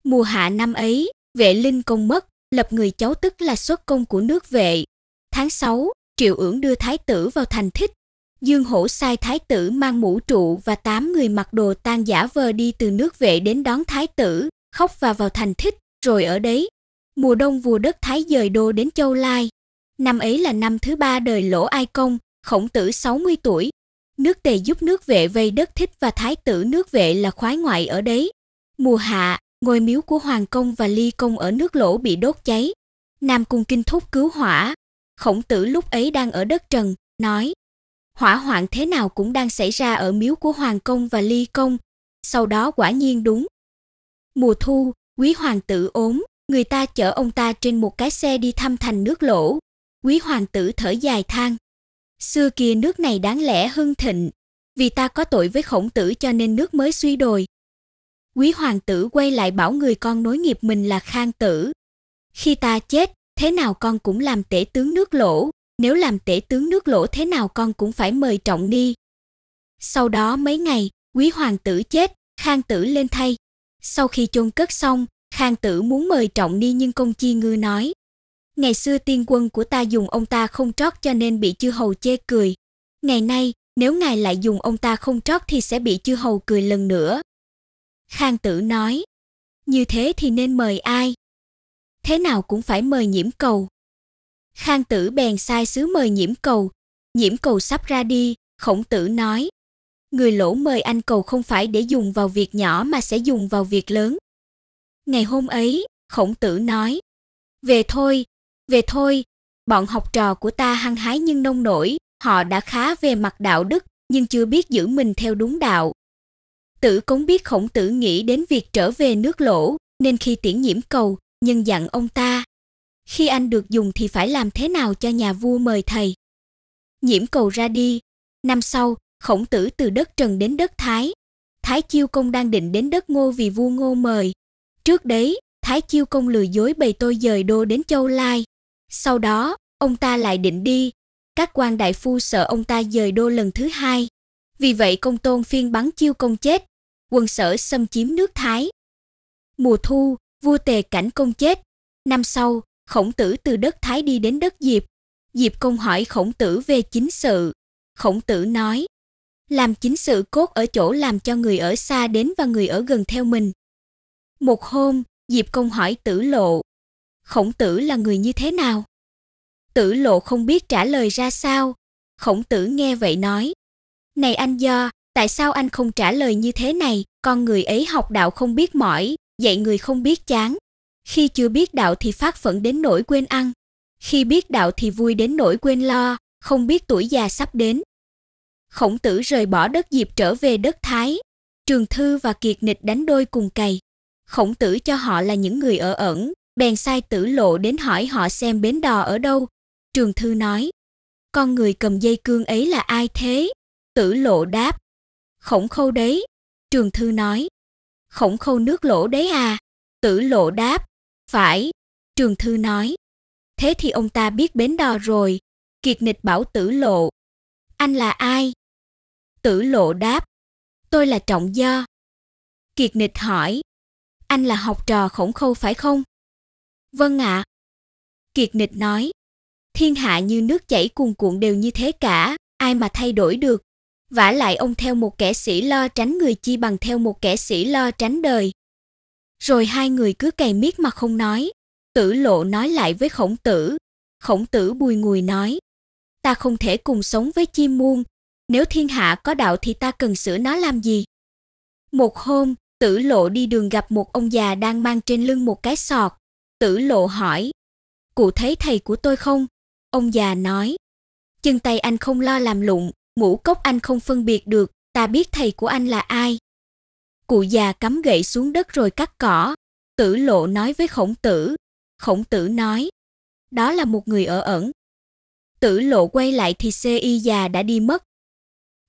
Mùa hạ năm ấy, vệ linh công mất, lập người cháu tức là xuất công của nước vệ. Tháng 6, triệu ưỡng đưa thái tử vào thành thích. Dương hổ sai thái tử mang mũ trụ và tám người mặc đồ tan giả vờ đi từ nước vệ đến đón thái tử, khóc và vào thành thích, rồi ở đấy. Mùa đông vua đất Thái dời đô đến Châu Lai. Năm ấy là năm thứ ba đời lỗ ai công, khổng tử 60 tuổi, Nước tề giúp nước vệ vây đất thích và thái tử nước vệ là khoái ngoại ở đấy. Mùa hạ, ngôi miếu của Hoàng Công và Ly Công ở nước lỗ bị đốt cháy. Nam Cung Kinh Thúc cứu hỏa. Khổng tử lúc ấy đang ở đất trần, nói Hỏa hoạn thế nào cũng đang xảy ra ở miếu của Hoàng Công và Ly Công. Sau đó quả nhiên đúng. Mùa thu, quý hoàng tử ốm, người ta chở ông ta trên một cái xe đi thăm thành nước lỗ. Quý hoàng tử thở dài than, Xưa kia nước này đáng lẽ hưng thịnh, vì ta có tội với khổng tử cho nên nước mới suy đồi. Quý hoàng tử quay lại bảo người con nối nghiệp mình là Khang tử. Khi ta chết, thế nào con cũng làm tể tướng nước lỗ, nếu làm tể tướng nước lỗ thế nào con cũng phải mời trọng đi. Sau đó mấy ngày, quý hoàng tử chết, Khang tử lên thay. Sau khi chôn cất xong, Khang tử muốn mời trọng đi nhưng công chi ngư nói, Ngày xưa tiên quân của ta dùng ông ta không trót cho nên bị chư hầu chê cười. Ngày nay, nếu ngài lại dùng ông ta không trót thì sẽ bị chư hầu cười lần nữa. Khang tử nói, như thế thì nên mời ai? Thế nào cũng phải mời nhiễm cầu. Khang tử bèn sai sứ mời nhiễm cầu. Nhiễm cầu sắp ra đi, khổng tử nói. Người lỗ mời anh cầu không phải để dùng vào việc nhỏ mà sẽ dùng vào việc lớn. Ngày hôm ấy, khổng tử nói. Về thôi, về thôi, bọn học trò của ta hăng hái nhưng nông nổi, họ đã khá về mặt đạo đức nhưng chưa biết giữ mình theo đúng đạo. Tử cũng biết khổng tử nghĩ đến việc trở về nước lỗ, nên khi tiễn nhiễm cầu, nhân dặn ông ta. Khi anh được dùng thì phải làm thế nào cho nhà vua mời thầy? Nhiễm cầu ra đi. Năm sau, khổng tử từ đất Trần đến đất Thái. Thái Chiêu Công đang định đến đất Ngô vì vua Ngô mời. Trước đấy, Thái Chiêu Công lừa dối bày tôi dời đô đến Châu Lai. Sau đó, ông ta lại định đi. Các quan đại phu sợ ông ta dời đô lần thứ hai. Vì vậy công tôn phiên bắn chiêu công chết, quân sở xâm chiếm nước Thái. Mùa thu, vua tề cảnh công chết. Năm sau, khổng tử từ đất Thái đi đến đất Diệp. Diệp công hỏi khổng tử về chính sự. Khổng tử nói, làm chính sự cốt ở chỗ làm cho người ở xa đến và người ở gần theo mình. Một hôm, Diệp công hỏi tử lộ, khổng tử là người như thế nào tử lộ không biết trả lời ra sao khổng tử nghe vậy nói này anh do tại sao anh không trả lời như thế này con người ấy học đạo không biết mỏi dạy người không biết chán khi chưa biết đạo thì phát phẫn đến nỗi quên ăn khi biết đạo thì vui đến nỗi quên lo không biết tuổi già sắp đến khổng tử rời bỏ đất diệp trở về đất thái trường thư và kiệt nịch đánh đôi cùng cày khổng tử cho họ là những người ở ẩn bèn sai tử lộ đến hỏi họ xem bến đò ở đâu. Trường thư nói, con người cầm dây cương ấy là ai thế? Tử lộ đáp, khổng khâu đấy. Trường thư nói, khổng khâu nước lỗ đấy à? Tử lộ đáp, phải. Trường thư nói, thế thì ông ta biết bến đò rồi. Kiệt nịch bảo tử lộ, anh là ai? Tử lộ đáp, tôi là trọng do. Kiệt nịch hỏi, anh là học trò khổng khâu phải không? Vâng ạ. Kiệt nịch nói, thiên hạ như nước chảy cuồn cuộn đều như thế cả, ai mà thay đổi được. Vả lại ông theo một kẻ sĩ lo tránh người chi bằng theo một kẻ sĩ lo tránh đời. Rồi hai người cứ cày miết mà không nói. Tử lộ nói lại với khổng tử. Khổng tử bùi ngùi nói, ta không thể cùng sống với chim muôn. Nếu thiên hạ có đạo thì ta cần sửa nó làm gì? Một hôm, tử lộ đi đường gặp một ông già đang mang trên lưng một cái sọt. Tử lộ hỏi, cụ thấy thầy của tôi không? Ông già nói, chân tay anh không lo làm lụng, ngũ cốc anh không phân biệt được, ta biết thầy của anh là ai. Cụ già cắm gậy xuống đất rồi cắt cỏ, tử lộ nói với khổng tử. Khổng tử nói, đó là một người ở ẩn. Tử lộ quay lại thì xê y già đã đi mất.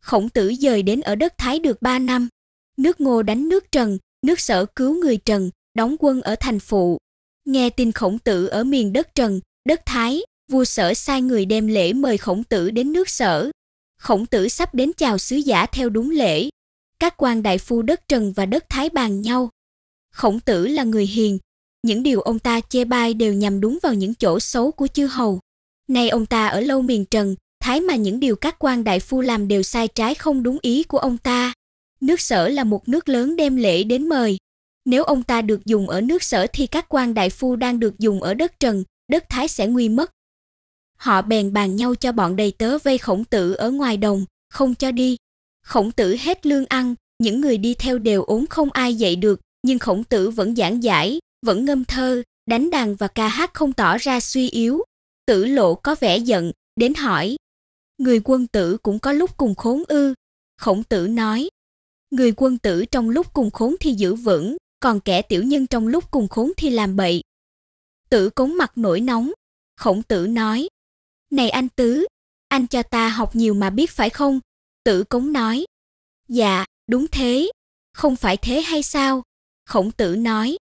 Khổng tử dời đến ở đất Thái được 3 năm. Nước ngô đánh nước Trần, nước sở cứu người Trần, đóng quân ở thành phụ, nghe tin khổng tử ở miền đất trần đất thái vua sở sai người đem lễ mời khổng tử đến nước sở khổng tử sắp đến chào sứ giả theo đúng lễ các quan đại phu đất trần và đất thái bàn nhau khổng tử là người hiền những điều ông ta chê bai đều nhằm đúng vào những chỗ xấu của chư hầu nay ông ta ở lâu miền trần thái mà những điều các quan đại phu làm đều sai trái không đúng ý của ông ta nước sở là một nước lớn đem lễ đến mời nếu ông ta được dùng ở nước sở thì các quan đại phu đang được dùng ở đất trần, đất thái sẽ nguy mất. Họ bèn bàn nhau cho bọn đầy tớ vây khổng tử ở ngoài đồng, không cho đi. Khổng tử hết lương ăn, những người đi theo đều ốm không ai dậy được, nhưng khổng tử vẫn giảng giải, vẫn ngâm thơ, đánh đàn và ca hát không tỏ ra suy yếu. Tử lộ có vẻ giận, đến hỏi. Người quân tử cũng có lúc cùng khốn ư. Khổng tử nói. Người quân tử trong lúc cùng khốn thì giữ vững, còn kẻ tiểu nhân trong lúc cùng khốn thì làm bậy. Tử cống mặt nổi nóng, khổng tử nói, Này anh Tứ, anh cho ta học nhiều mà biết phải không? Tử cống nói, Dạ, đúng thế, không phải thế hay sao? Khổng tử nói,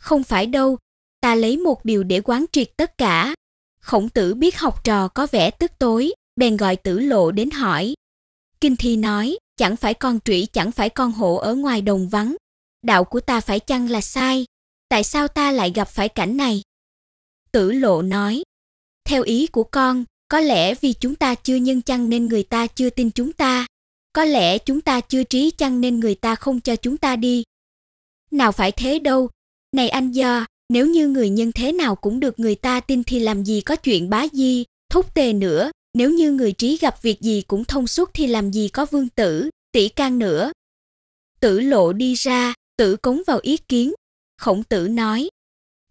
Không phải đâu, ta lấy một điều để quán triệt tất cả. Khổng tử biết học trò có vẻ tức tối, bèn gọi tử lộ đến hỏi. Kinh thi nói, chẳng phải con trĩ, chẳng phải con hổ ở ngoài đồng vắng, đạo của ta phải chăng là sai? Tại sao ta lại gặp phải cảnh này? Tử lộ nói, theo ý của con, có lẽ vì chúng ta chưa nhân chăng nên người ta chưa tin chúng ta. Có lẽ chúng ta chưa trí chăng nên người ta không cho chúng ta đi. Nào phải thế đâu. Này anh do, nếu như người nhân thế nào cũng được người ta tin thì làm gì có chuyện bá di, thúc tề nữa. Nếu như người trí gặp việc gì cũng thông suốt thì làm gì có vương tử, tỷ can nữa. Tử lộ đi ra, Tử cống vào ý kiến, khổng tử nói,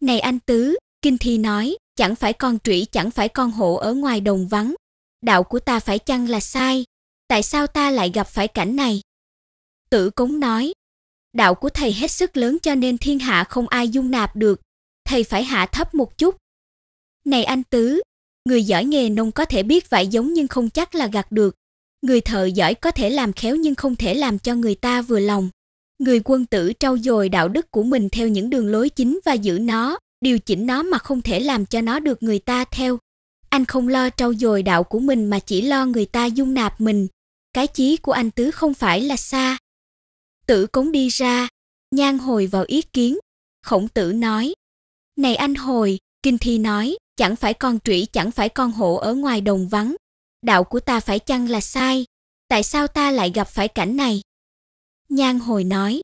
Này anh Tứ, Kinh Thi nói, chẳng phải con trũy chẳng phải con hổ ở ngoài đồng vắng, đạo của ta phải chăng là sai, tại sao ta lại gặp phải cảnh này? Tử cống nói, đạo của thầy hết sức lớn cho nên thiên hạ không ai dung nạp được, thầy phải hạ thấp một chút. Này anh Tứ, người giỏi nghề nông có thể biết vải giống nhưng không chắc là gặt được, người thợ giỏi có thể làm khéo nhưng không thể làm cho người ta vừa lòng người quân tử trau dồi đạo đức của mình theo những đường lối chính và giữ nó điều chỉnh nó mà không thể làm cho nó được người ta theo anh không lo trau dồi đạo của mình mà chỉ lo người ta dung nạp mình cái chí của anh tứ không phải là xa tử cống đi ra nhan hồi vào ý kiến khổng tử nói này anh hồi kinh thi nói chẳng phải con trĩ, chẳng phải con hổ ở ngoài đồng vắng đạo của ta phải chăng là sai tại sao ta lại gặp phải cảnh này Nhan hồi nói,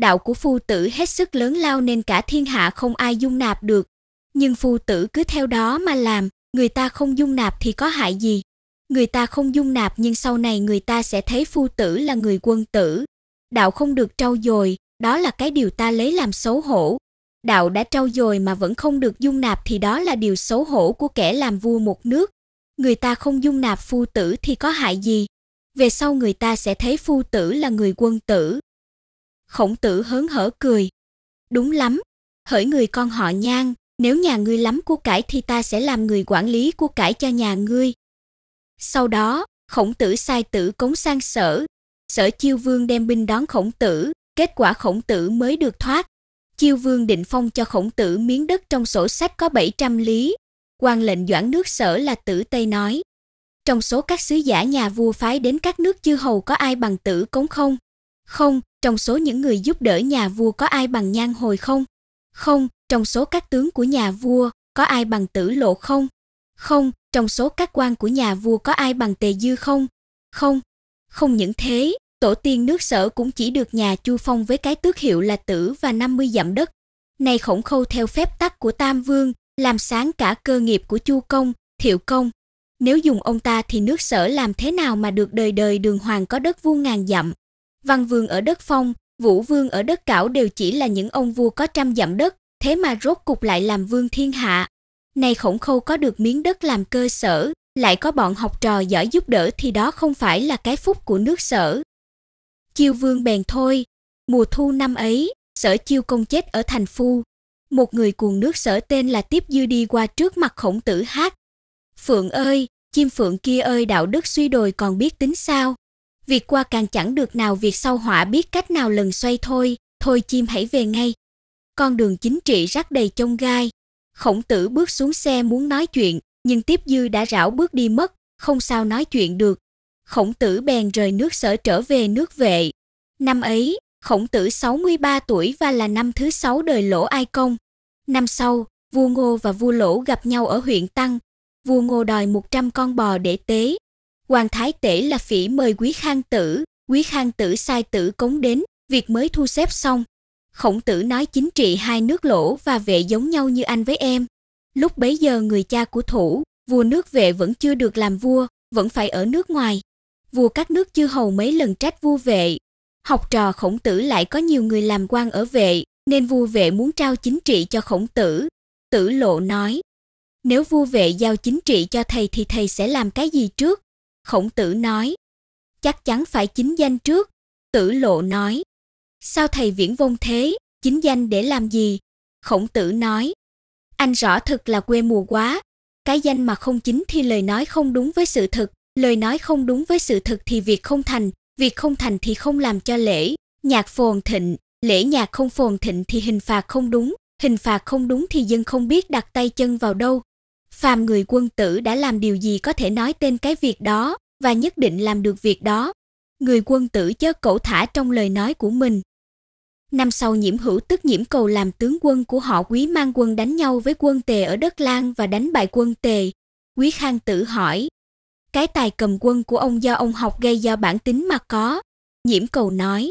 đạo của phu tử hết sức lớn lao nên cả thiên hạ không ai dung nạp được. Nhưng phu tử cứ theo đó mà làm, người ta không dung nạp thì có hại gì. Người ta không dung nạp nhưng sau này người ta sẽ thấy phu tử là người quân tử. Đạo không được trau dồi, đó là cái điều ta lấy làm xấu hổ. Đạo đã trau dồi mà vẫn không được dung nạp thì đó là điều xấu hổ của kẻ làm vua một nước. Người ta không dung nạp phu tử thì có hại gì? về sau người ta sẽ thấy phu tử là người quân tử. Khổng tử hớn hở cười. Đúng lắm, hỡi người con họ nhan, nếu nhà ngươi lắm của cải thì ta sẽ làm người quản lý của cải cho nhà ngươi. Sau đó, khổng tử sai tử cống sang sở. Sở chiêu vương đem binh đón khổng tử, kết quả khổng tử mới được thoát. Chiêu vương định phong cho khổng tử miếng đất trong sổ sách có 700 lý. quan lệnh doãn nước sở là tử Tây nói, trong số các sứ giả nhà vua phái đến các nước chư hầu có ai bằng tử cống không? Không, trong số những người giúp đỡ nhà vua có ai bằng nhan hồi không? Không, trong số các tướng của nhà vua có ai bằng tử lộ không? Không, trong số các quan của nhà vua có ai bằng tề dư không? Không. Không những thế, tổ tiên nước sở cũng chỉ được nhà Chu Phong với cái tước hiệu là tử và 50 dặm đất. Nay khổng khâu theo phép tắc của Tam Vương, làm sáng cả cơ nghiệp của Chu Công, Thiệu Công, nếu dùng ông ta thì nước sở làm thế nào mà được đời đời đường hoàng có đất vuông ngàn dặm. Văn vương ở đất phong, vũ vương ở đất cảo đều chỉ là những ông vua có trăm dặm đất, thế mà rốt cục lại làm vương thiên hạ. Này khổng khâu có được miếng đất làm cơ sở, lại có bọn học trò giỏi giúp đỡ thì đó không phải là cái phúc của nước sở. Chiêu vương bèn thôi, mùa thu năm ấy, sở chiêu công chết ở thành phu. Một người cuồng nước sở tên là Tiếp Dư đi qua trước mặt khổng tử hát, Phượng ơi, chim phượng kia ơi đạo đức suy đồi còn biết tính sao? Việc qua càng chẳng được nào việc sau hỏa biết cách nào lần xoay thôi, thôi chim hãy về ngay. Con đường chính trị rắc đầy chông gai. Khổng tử bước xuống xe muốn nói chuyện, nhưng tiếp dư đã rảo bước đi mất, không sao nói chuyện được. Khổng tử bèn rời nước sở trở về nước vệ. Năm ấy, khổng tử 63 tuổi và là năm thứ sáu đời lỗ ai công. Năm sau, vua Ngô và vua Lỗ gặp nhau ở huyện Tăng, vua ngô đòi 100 con bò để tế. Hoàng thái tể là phỉ mời quý khang tử, quý khang tử sai tử cống đến, việc mới thu xếp xong. Khổng tử nói chính trị hai nước lỗ và vệ giống nhau như anh với em. Lúc bấy giờ người cha của thủ, vua nước vệ vẫn chưa được làm vua, vẫn phải ở nước ngoài. Vua các nước chư hầu mấy lần trách vua vệ. Học trò khổng tử lại có nhiều người làm quan ở vệ, nên vua vệ muốn trao chính trị cho khổng tử. Tử lộ nói, nếu vua vệ giao chính trị cho thầy thì thầy sẽ làm cái gì trước? Khổng tử nói, chắc chắn phải chính danh trước. Tử lộ nói, sao thầy viễn vông thế, chính danh để làm gì? Khổng tử nói, anh rõ thực là quê mùa quá, cái danh mà không chính thì lời nói không đúng với sự thực, lời nói không đúng với sự thực thì việc không thành, việc không thành thì không làm cho lễ, nhạc phồn thịnh, lễ nhạc không phồn thịnh thì hình phạt không đúng, hình phạt không đúng thì dân không biết đặt tay chân vào đâu, phàm người quân tử đã làm điều gì có thể nói tên cái việc đó và nhất định làm được việc đó người quân tử chớ cẩu thả trong lời nói của mình năm sau nhiễm hữu tức nhiễm cầu làm tướng quân của họ quý mang quân đánh nhau với quân tề ở đất lan và đánh bại quân tề quý khang tử hỏi cái tài cầm quân của ông do ông học gây do bản tính mà có nhiễm cầu nói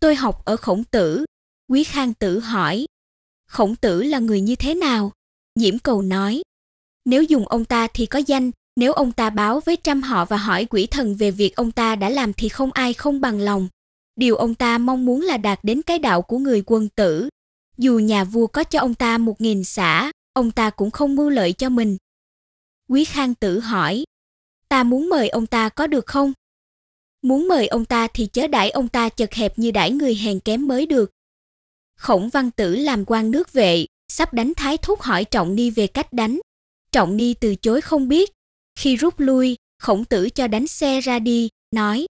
tôi học ở khổng tử quý khang tử hỏi khổng tử là người như thế nào nhiễm cầu nói nếu dùng ông ta thì có danh, nếu ông ta báo với trăm họ và hỏi quỷ thần về việc ông ta đã làm thì không ai không bằng lòng. Điều ông ta mong muốn là đạt đến cái đạo của người quân tử. Dù nhà vua có cho ông ta một nghìn xã, ông ta cũng không mưu lợi cho mình. Quý Khang tử hỏi, ta muốn mời ông ta có được không? Muốn mời ông ta thì chớ đãi ông ta chật hẹp như đãi người hèn kém mới được. Khổng văn tử làm quan nước vệ, sắp đánh thái thúc hỏi trọng ni về cách đánh, Trọng Ni từ chối không biết. Khi rút lui, khổng tử cho đánh xe ra đi, nói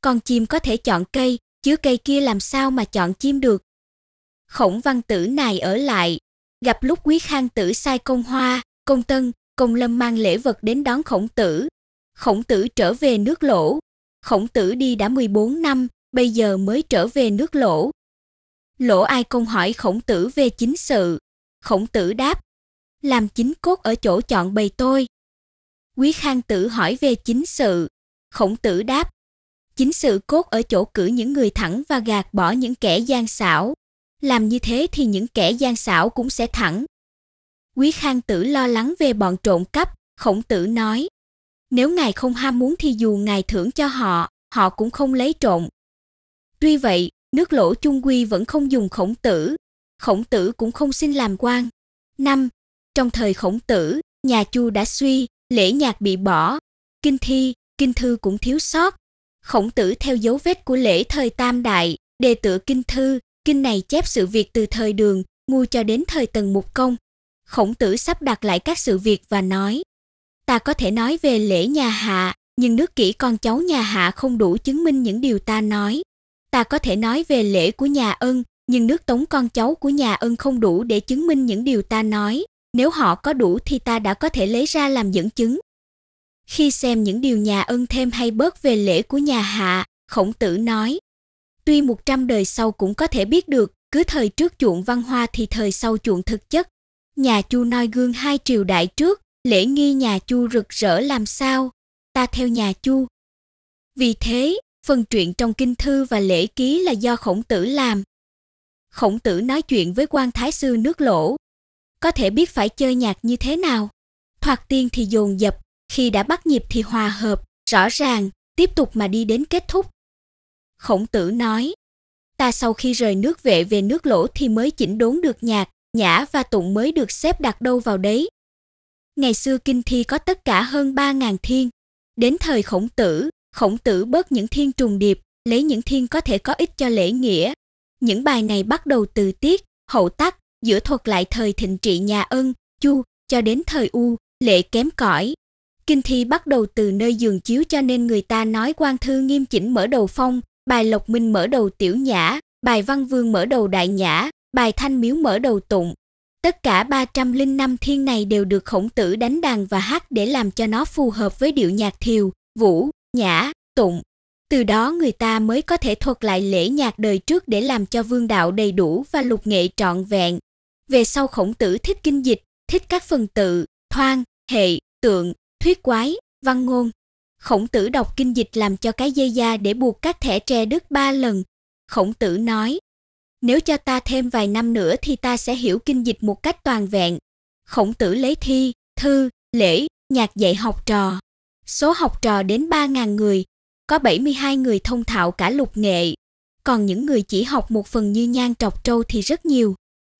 Con chim có thể chọn cây, chứ cây kia làm sao mà chọn chim được. Khổng văn tử này ở lại, gặp lúc quý khang tử sai công hoa, công tân, công lâm mang lễ vật đến đón khổng tử. Khổng tử trở về nước lỗ. Khổng tử đi đã 14 năm, bây giờ mới trở về nước lỗ. Lỗ ai công hỏi khổng tử về chính sự. Khổng tử đáp, làm chính cốt ở chỗ chọn bầy tôi. Quý Khang Tử hỏi về chính sự, Khổng Tử đáp: Chính sự cốt ở chỗ cử những người thẳng và gạt bỏ những kẻ gian xảo. Làm như thế thì những kẻ gian xảo cũng sẽ thẳng. Quý Khang Tử lo lắng về bọn trộm cắp, Khổng Tử nói: Nếu ngài không ham muốn thì dù ngài thưởng cho họ, họ cũng không lấy trộm. Tuy vậy, nước lỗ chung quy vẫn không dùng khổng tử. Khổng tử cũng không xin làm quan. Năm, trong thời khổng tử, nhà Chu đã suy, lễ nhạc bị bỏ, kinh thi, kinh thư cũng thiếu sót. Khổng tử theo dấu vết của lễ thời Tam Đại, đề tựa kinh thư, kinh này chép sự việc từ thời đường, ngu cho đến thời tần mục công. Khổng tử sắp đặt lại các sự việc và nói, ta có thể nói về lễ nhà hạ, nhưng nước kỹ con cháu nhà hạ không đủ chứng minh những điều ta nói. Ta có thể nói về lễ của nhà ân, nhưng nước tống con cháu của nhà ân không đủ để chứng minh những điều ta nói. Nếu họ có đủ thì ta đã có thể lấy ra làm dẫn chứng. Khi xem những điều nhà ân thêm hay bớt về lễ của nhà Hạ, Khổng Tử nói: Tuy một trăm đời sau cũng có thể biết được, cứ thời trước chuộng văn hoa thì thời sau chuộng thực chất. Nhà Chu noi gương hai triều đại trước, lễ nghi nhà Chu rực rỡ làm sao? Ta theo nhà Chu. Vì thế, phần truyện trong kinh thư và lễ ký là do Khổng Tử làm. Khổng Tử nói chuyện với quan thái sư nước Lỗ, có thể biết phải chơi nhạc như thế nào. Thoạt tiên thì dồn dập, khi đã bắt nhịp thì hòa hợp, rõ ràng, tiếp tục mà đi đến kết thúc. Khổng tử nói, ta sau khi rời nước vệ về nước lỗ thì mới chỉnh đốn được nhạc, nhã và tụng mới được xếp đặt đâu vào đấy. Ngày xưa kinh thi có tất cả hơn 3.000 thiên. Đến thời khổng tử, khổng tử bớt những thiên trùng điệp, lấy những thiên có thể có ích cho lễ nghĩa. Những bài này bắt đầu từ tiết, hậu tắc, giữa thuật lại thời thịnh trị nhà ân, chu cho đến thời u, lệ kém cỏi. Kinh thi bắt đầu từ nơi giường chiếu cho nên người ta nói quan thư nghiêm chỉnh mở đầu phong, bài lộc minh mở đầu tiểu nhã, bài văn vương mở đầu đại nhã, bài thanh miếu mở đầu tụng. Tất cả 305 thiên này đều được khổng tử đánh đàn và hát để làm cho nó phù hợp với điệu nhạc thiều, vũ, nhã, tụng. Từ đó người ta mới có thể thuật lại lễ nhạc đời trước để làm cho vương đạo đầy đủ và lục nghệ trọn vẹn, về sau khổng tử thích kinh dịch, thích các phần tự, thoang, hệ, tượng, thuyết quái, văn ngôn. Khổng tử đọc kinh dịch làm cho cái dây da để buộc các thẻ tre đứt ba lần. Khổng tử nói, nếu cho ta thêm vài năm nữa thì ta sẽ hiểu kinh dịch một cách toàn vẹn. Khổng tử lấy thi, thư, lễ, nhạc dạy học trò. Số học trò đến 3.000 người, có 72 người thông thạo cả lục nghệ. Còn những người chỉ học một phần như nhan trọc trâu thì rất nhiều.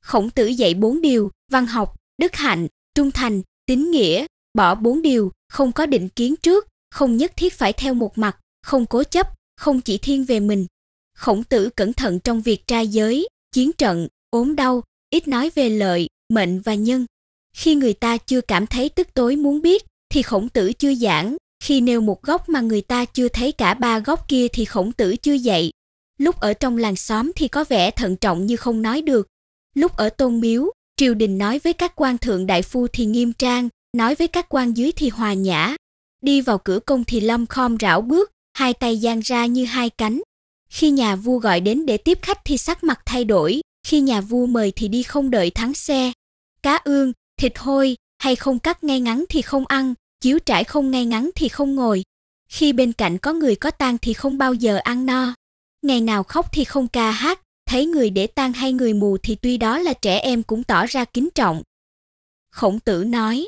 Khổng Tử dạy bốn điều, văn học, đức hạnh, trung thành, tín nghĩa, bỏ bốn điều, không có định kiến trước, không nhất thiết phải theo một mặt, không cố chấp, không chỉ thiên về mình. Khổng Tử cẩn thận trong việc trai giới, chiến trận, ốm đau, ít nói về lợi, mệnh và nhân. Khi người ta chưa cảm thấy tức tối muốn biết thì Khổng Tử chưa giảng, khi nêu một góc mà người ta chưa thấy cả ba góc kia thì Khổng Tử chưa dạy. Lúc ở trong làng xóm thì có vẻ thận trọng như không nói được, Lúc ở Tôn Miếu, triều đình nói với các quan thượng đại phu thì nghiêm trang, nói với các quan dưới thì hòa nhã. Đi vào cửa cung thì lâm khom rảo bước, hai tay giang ra như hai cánh. Khi nhà vua gọi đến để tiếp khách thì sắc mặt thay đổi, khi nhà vua mời thì đi không đợi thắng xe. Cá ương, thịt hôi, hay không cắt ngay ngắn thì không ăn, chiếu trải không ngay ngắn thì không ngồi. Khi bên cạnh có người có tang thì không bao giờ ăn no. Ngày nào khóc thì không ca hát, thấy người để tang hay người mù thì tuy đó là trẻ em cũng tỏ ra kính trọng. Khổng tử nói,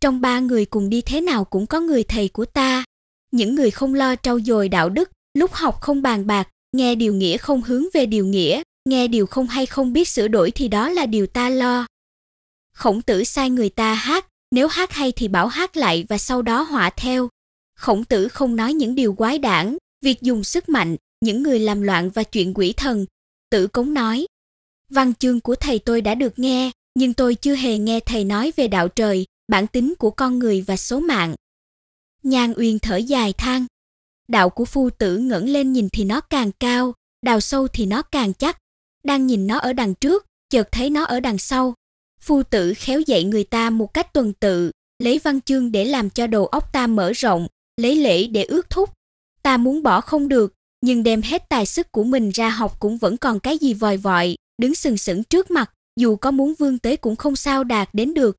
trong ba người cùng đi thế nào cũng có người thầy của ta. Những người không lo trau dồi đạo đức, lúc học không bàn bạc, nghe điều nghĩa không hướng về điều nghĩa, nghe điều không hay không biết sửa đổi thì đó là điều ta lo. Khổng tử sai người ta hát, nếu hát hay thì bảo hát lại và sau đó họa theo. Khổng tử không nói những điều quái đản, việc dùng sức mạnh, những người làm loạn và chuyện quỷ thần, Tử Cống nói, văn chương của thầy tôi đã được nghe, nhưng tôi chưa hề nghe thầy nói về đạo trời, bản tính của con người và số mạng. Nhan Uyên thở dài than, đạo của phu tử ngẩng lên nhìn thì nó càng cao, đào sâu thì nó càng chắc. Đang nhìn nó ở đằng trước, chợt thấy nó ở đằng sau. Phu tử khéo dạy người ta một cách tuần tự, lấy văn chương để làm cho đầu óc ta mở rộng, lấy lễ để ước thúc. Ta muốn bỏ không được, nhưng đem hết tài sức của mình ra học cũng vẫn còn cái gì vòi vọi, đứng sừng sững trước mặt, dù có muốn vương tới cũng không sao đạt đến được.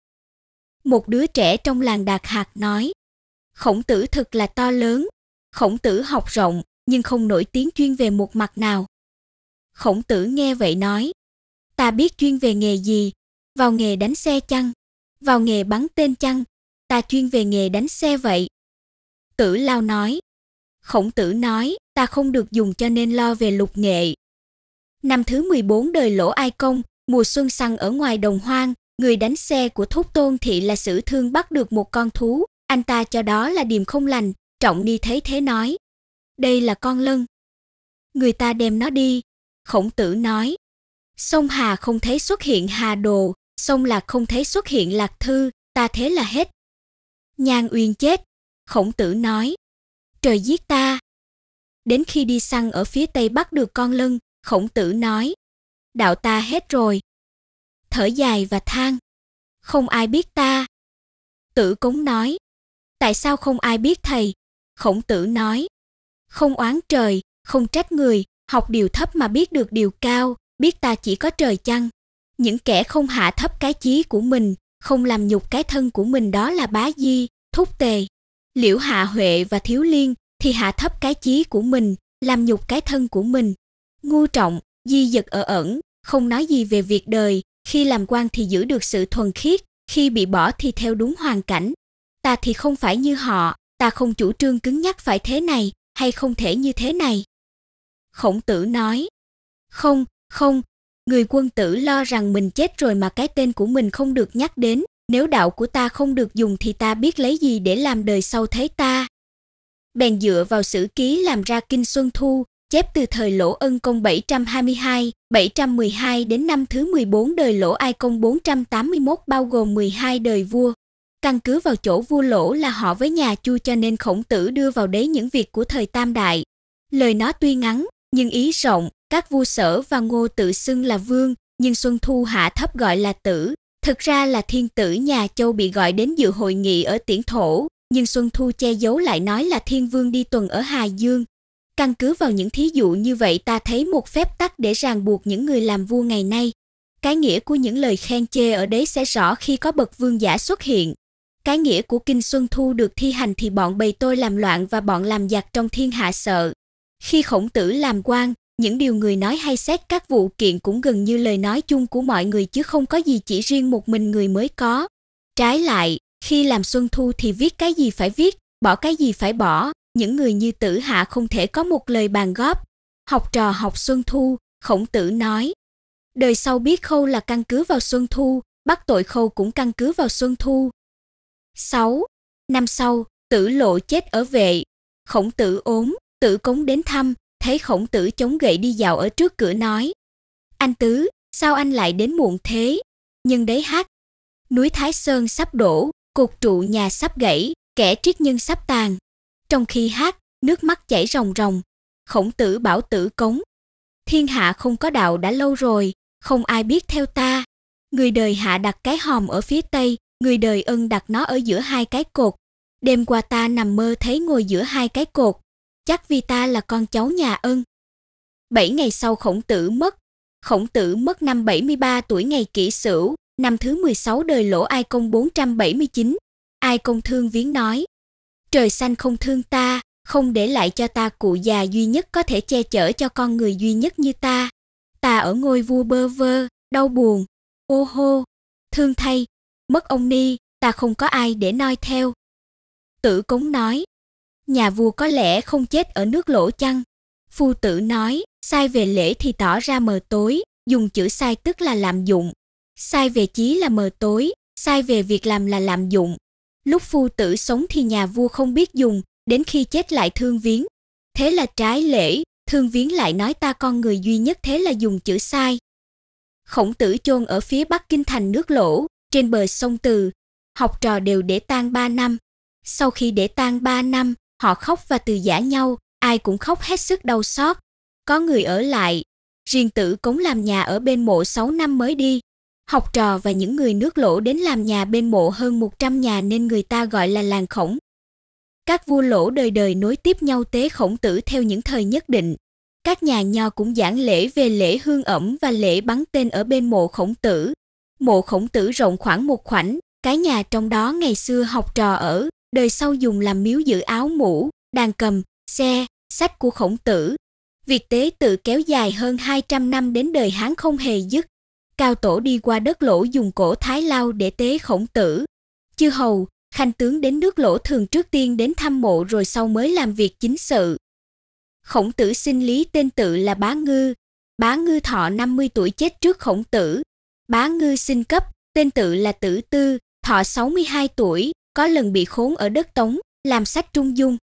Một đứa trẻ trong làng Đạt Hạt nói, Khổng tử thật là to lớn, khổng tử học rộng nhưng không nổi tiếng chuyên về một mặt nào. Khổng tử nghe vậy nói, ta biết chuyên về nghề gì, vào nghề đánh xe chăng, vào nghề bắn tên chăng, ta chuyên về nghề đánh xe vậy. Tử Lao nói, Khổng tử nói, ta không được dùng cho nên lo về lục nghệ. Năm thứ 14 đời lỗ ai công, mùa xuân săn ở ngoài đồng hoang, người đánh xe của thúc tôn thị là sử thương bắt được một con thú, anh ta cho đó là điềm không lành, trọng đi thấy thế nói. Đây là con lân. Người ta đem nó đi, khổng tử nói. Sông Hà không thấy xuất hiện Hà Đồ, sông Lạc không thấy xuất hiện Lạc Thư, ta thế là hết. Nhan Uyên chết, khổng tử nói trời giết ta. Đến khi đi săn ở phía tây bắt được con lân, khổng tử nói, đạo ta hết rồi. Thở dài và than, không ai biết ta. Tử cúng nói, tại sao không ai biết thầy? Khổng tử nói, không oán trời, không trách người, học điều thấp mà biết được điều cao, biết ta chỉ có trời chăng. Những kẻ không hạ thấp cái chí của mình, không làm nhục cái thân của mình đó là bá di, thúc tề liễu hạ huệ và thiếu liên thì hạ thấp cái chí của mình làm nhục cái thân của mình ngu trọng di dật ở ẩn không nói gì về việc đời khi làm quan thì giữ được sự thuần khiết khi bị bỏ thì theo đúng hoàn cảnh ta thì không phải như họ ta không chủ trương cứng nhắc phải thế này hay không thể như thế này khổng tử nói không không người quân tử lo rằng mình chết rồi mà cái tên của mình không được nhắc đến nếu đạo của ta không được dùng thì ta biết lấy gì để làm đời sau thấy ta. Bèn dựa vào sử ký làm ra Kinh Xuân Thu, chép từ thời Lỗ Ân Công 722, 712 đến năm thứ 14 đời Lỗ Ai Công 481 bao gồm 12 đời vua. Căn cứ vào chỗ vua Lỗ là họ với nhà Chu cho nên Khổng Tử đưa vào đấy những việc của thời Tam Đại. Lời nó tuy ngắn, nhưng ý rộng, các vua sở và ngô tự xưng là vương, nhưng Xuân Thu hạ thấp gọi là tử, Thực ra là thiên tử nhà Châu bị gọi đến dự hội nghị ở Tiễn Thổ, nhưng Xuân Thu che giấu lại nói là thiên vương đi tuần ở Hà Dương. Căn cứ vào những thí dụ như vậy ta thấy một phép tắc để ràng buộc những người làm vua ngày nay. Cái nghĩa của những lời khen chê ở đấy sẽ rõ khi có bậc vương giả xuất hiện. Cái nghĩa của Kinh Xuân Thu được thi hành thì bọn bầy tôi làm loạn và bọn làm giặc trong thiên hạ sợ. Khi khổng tử làm quan, những điều người nói hay xét các vụ kiện cũng gần như lời nói chung của mọi người chứ không có gì chỉ riêng một mình người mới có. Trái lại, khi làm xuân thu thì viết cái gì phải viết, bỏ cái gì phải bỏ, những người như tử hạ không thể có một lời bàn góp. Học trò học xuân thu, khổng tử nói. Đời sau biết khâu là căn cứ vào xuân thu, bắt tội khâu cũng căn cứ vào xuân thu. 6. Năm sau, tử lộ chết ở vệ. Khổng tử ốm, tử cống đến thăm, thấy khổng tử chống gậy đi dạo ở trước cửa nói anh tứ sao anh lại đến muộn thế nhưng đấy hát núi thái sơn sắp đổ cột trụ nhà sắp gãy kẻ triết nhân sắp tàn trong khi hát nước mắt chảy ròng ròng khổng tử bảo tử cống thiên hạ không có đạo đã lâu rồi không ai biết theo ta người đời hạ đặt cái hòm ở phía tây người đời ân đặt nó ở giữa hai cái cột đêm qua ta nằm mơ thấy ngồi giữa hai cái cột chắc vì ta là con cháu nhà ân. Bảy ngày sau khổng tử mất, khổng tử mất năm 73 tuổi ngày kỷ sửu, năm thứ 16 đời lỗ ai công 479. Ai công thương viếng nói, trời xanh không thương ta, không để lại cho ta cụ già duy nhất có thể che chở cho con người duy nhất như ta. Ta ở ngôi vua bơ vơ, đau buồn, ô hô, thương thay, mất ông ni, ta không có ai để noi theo. Tử cống nói, nhà vua có lẽ không chết ở nước lỗ chăng? Phu tử nói, sai về lễ thì tỏ ra mờ tối, dùng chữ sai tức là làm dụng. Sai về chí là mờ tối, sai về việc làm là làm dụng. Lúc phu tử sống thì nhà vua không biết dùng, đến khi chết lại thương viếng. Thế là trái lễ, thương viếng lại nói ta con người duy nhất thế là dùng chữ sai. Khổng tử chôn ở phía bắc kinh thành nước lỗ, trên bờ sông Từ, học trò đều để tang 3 năm. Sau khi để tang 3 năm, Họ khóc và từ giả nhau, ai cũng khóc hết sức đau xót. Có người ở lại, riêng tử cống làm nhà ở bên mộ 6 năm mới đi. Học trò và những người nước lỗ đến làm nhà bên mộ hơn 100 nhà nên người ta gọi là làng khổng. Các vua lỗ đời đời nối tiếp nhau tế khổng tử theo những thời nhất định. Các nhà nho cũng giảng lễ về lễ hương ẩm và lễ bắn tên ở bên mộ khổng tử. Mộ khổng tử rộng khoảng một khoảnh, cái nhà trong đó ngày xưa học trò ở, đời sau dùng làm miếu giữ áo mũ, đàn cầm, xe, sách của khổng tử. Việc tế tự kéo dài hơn 200 năm đến đời Hán không hề dứt. Cao Tổ đi qua đất lỗ dùng cổ Thái Lao để tế khổng tử. Chư hầu, khanh tướng đến nước lỗ thường trước tiên đến thăm mộ rồi sau mới làm việc chính sự. Khổng tử sinh lý tên tự là Bá Ngư. Bá Ngư thọ 50 tuổi chết trước khổng tử. Bá Ngư sinh cấp, tên tự là Tử Tư, thọ 62 tuổi, có lần bị khốn ở đất Tống, làm sách trung dung.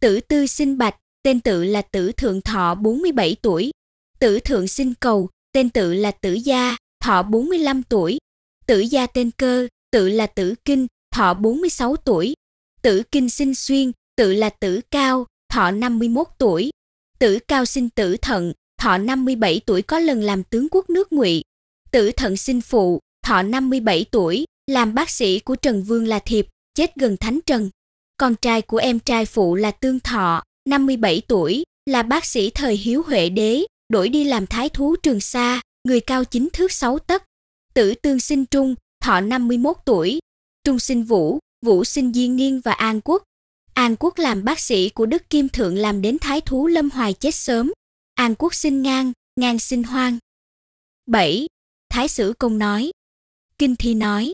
Tử tư sinh bạch, tên tự là tử thượng thọ 47 tuổi. Tử thượng sinh cầu, tên tự là tử gia, thọ 45 tuổi. Tử gia tên cơ, tự là tử kinh, thọ 46 tuổi. Tử kinh sinh xuyên, tự là tử cao, thọ 51 tuổi. Tử cao sinh tử thận, thọ 57 tuổi có lần làm tướng quốc nước ngụy. Tử thận sinh phụ, thọ 57 tuổi, làm bác sĩ của Trần Vương là Thiệp, chết gần Thánh Trần. Con trai của em trai phụ là Tương Thọ, 57 tuổi, là bác sĩ thời Hiếu Huệ Đế, đổi đi làm thái thú Trường Sa, người cao chính thước 6 tấc. Tử Tương sinh Trung, Thọ 51 tuổi, Trung sinh Vũ, Vũ sinh Diên Niên và An Quốc. An Quốc làm bác sĩ của Đức Kim Thượng làm đến thái thú Lâm Hoài chết sớm. An Quốc sinh Ngang, Ngang sinh Hoang. 7. Thái sử công nói. Kinh thi nói.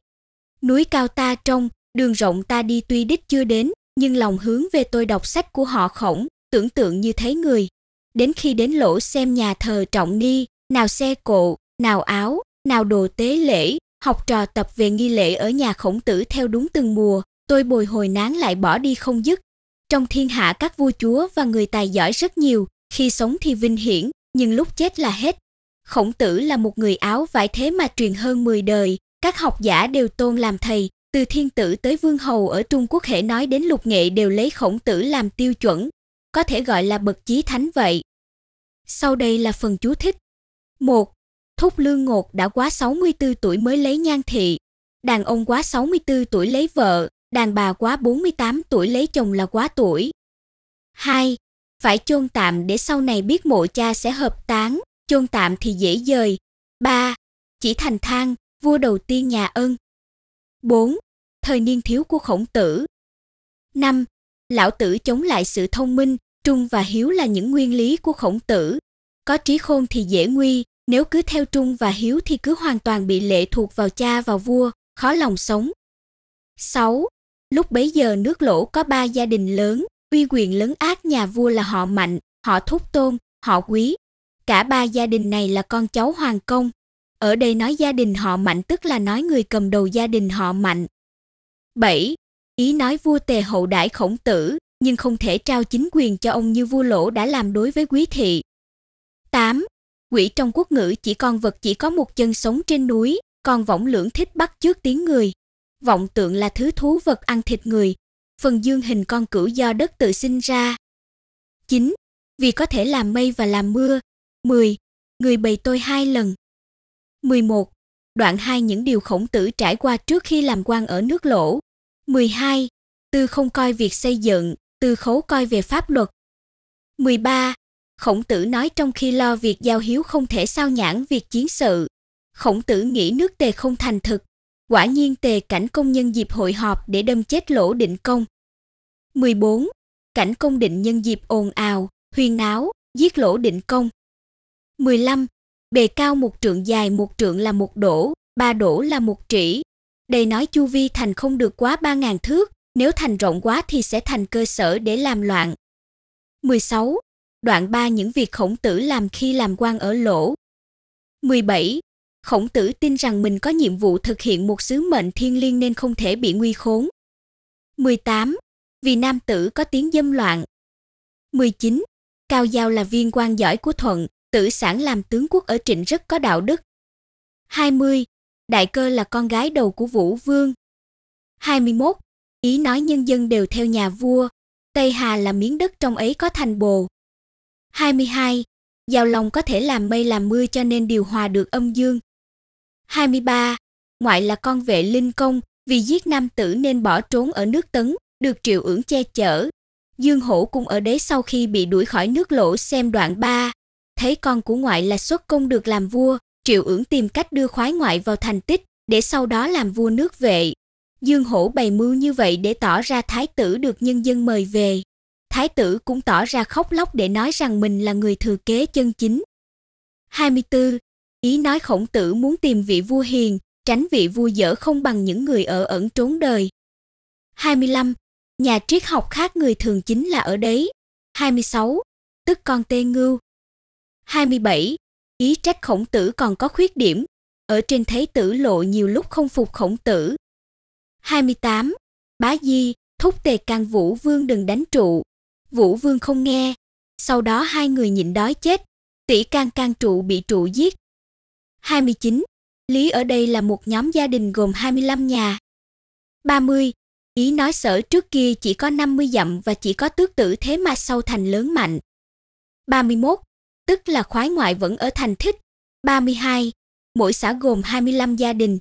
Núi cao ta trong, Đường rộng ta đi tuy đích chưa đến, nhưng lòng hướng về tôi đọc sách của họ khổng, tưởng tượng như thấy người. Đến khi đến lỗ xem nhà thờ trọng ni, nào xe cộ, nào áo, nào đồ tế lễ, học trò tập về nghi lễ ở nhà khổng tử theo đúng từng mùa, tôi bồi hồi nán lại bỏ đi không dứt. Trong thiên hạ các vua chúa và người tài giỏi rất nhiều, khi sống thì vinh hiển, nhưng lúc chết là hết. Khổng tử là một người áo vải thế mà truyền hơn 10 đời, các học giả đều tôn làm thầy, từ thiên tử tới vương hầu ở Trung Quốc hệ nói đến lục nghệ đều lấy khổng tử làm tiêu chuẩn, có thể gọi là bậc chí thánh vậy. Sau đây là phần chú thích. 1. Thúc Lương Ngột đã quá 64 tuổi mới lấy nhan thị, đàn ông quá 64 tuổi lấy vợ, đàn bà quá 48 tuổi lấy chồng là quá tuổi. 2. Phải chôn tạm để sau này biết mộ cha sẽ hợp tán, chôn tạm thì dễ dời. 3. Chỉ thành thang, vua đầu tiên nhà ân, 4. Thời niên thiếu của khổng tử 5. Lão tử chống lại sự thông minh, trung và hiếu là những nguyên lý của khổng tử. Có trí khôn thì dễ nguy, nếu cứ theo trung và hiếu thì cứ hoàn toàn bị lệ thuộc vào cha và vua, khó lòng sống. 6. Lúc bấy giờ nước lỗ có ba gia đình lớn, uy quyền lớn ác nhà vua là họ mạnh, họ thúc tôn, họ quý. Cả ba gia đình này là con cháu hoàng công, ở đây nói gia đình họ Mạnh tức là nói người cầm đầu gia đình họ Mạnh. 7. Ý nói vua Tề hậu đãi Khổng Tử, nhưng không thể trao chính quyền cho ông như vua Lỗ đã làm đối với Quý thị. 8. Quỷ trong quốc ngữ chỉ con vật chỉ có một chân sống trên núi, còn võng lưỡng thích bắt trước tiếng người. Vọng tượng là thứ thú vật ăn thịt người, phần dương hình con cửu do đất tự sinh ra. 9. Vì có thể làm mây và làm mưa. 10. Người bày tôi hai lần, 11. Đoạn 2 những điều khổng tử trải qua trước khi làm quan ở nước lỗ. 12. Tư không coi việc xây dựng, tư khấu coi về pháp luật. 13. Khổng tử nói trong khi lo việc giao hiếu không thể sao nhãn việc chiến sự. Khổng tử nghĩ nước tề không thành thực. Quả nhiên tề cảnh công nhân dịp hội họp để đâm chết lỗ định công. 14. Cảnh công định nhân dịp ồn ào, huyền náo, giết lỗ định công. 15 bề cao một trượng dài một trượng là một đổ, ba đổ là một trĩ. Đây nói chu vi thành không được quá ba ngàn thước, nếu thành rộng quá thì sẽ thành cơ sở để làm loạn. 16. Đoạn 3 những việc khổng tử làm khi làm quan ở lỗ. 17. Khổng tử tin rằng mình có nhiệm vụ thực hiện một sứ mệnh thiên liêng nên không thể bị nguy khốn. 18. Vì nam tử có tiếng dâm loạn. 19. Cao Giao là viên quan giỏi của Thuận, tử sản làm tướng quốc ở Trịnh rất có đạo đức. 20. Đại cơ là con gái đầu của Vũ Vương. 21. Ý nói nhân dân đều theo nhà vua, Tây Hà là miếng đất trong ấy có thành bồ. 22. Giao lòng có thể làm mây làm mưa cho nên điều hòa được âm dương. 23. Ngoại là con vệ linh công, vì giết nam tử nên bỏ trốn ở nước Tấn, được Triệu Ưởng che chở. Dương Hổ cũng ở đấy sau khi bị đuổi khỏi nước Lỗ xem đoạn 3 thấy con của ngoại là xuất công được làm vua, Triệu Ưởng tìm cách đưa khoái ngoại vào thành tích để sau đó làm vua nước Vệ. Dương Hổ bày mưu như vậy để tỏ ra thái tử được nhân dân mời về. Thái tử cũng tỏ ra khóc lóc để nói rằng mình là người thừa kế chân chính. 24. Ý nói Khổng Tử muốn tìm vị vua hiền, tránh vị vua dở không bằng những người ở ẩn trốn đời. 25. Nhà triết học khác người thường chính là ở đấy. 26. Tức con tê ngưu, 27. Ý trách khổng tử còn có khuyết điểm, ở trên thế tử lộ nhiều lúc không phục khổng tử. 28. Bá Di, thúc tề can Vũ Vương đừng đánh trụ. Vũ Vương không nghe, sau đó hai người nhịn đói chết, tỷ can can trụ bị trụ giết. 29. Lý ở đây là một nhóm gia đình gồm 25 nhà. 30. Ý nói sở trước kia chỉ có 50 dặm và chỉ có tước tử thế mà sau thành lớn mạnh. 31 tức là khoái ngoại vẫn ở thành thích, 32, mỗi xã gồm 25 gia đình.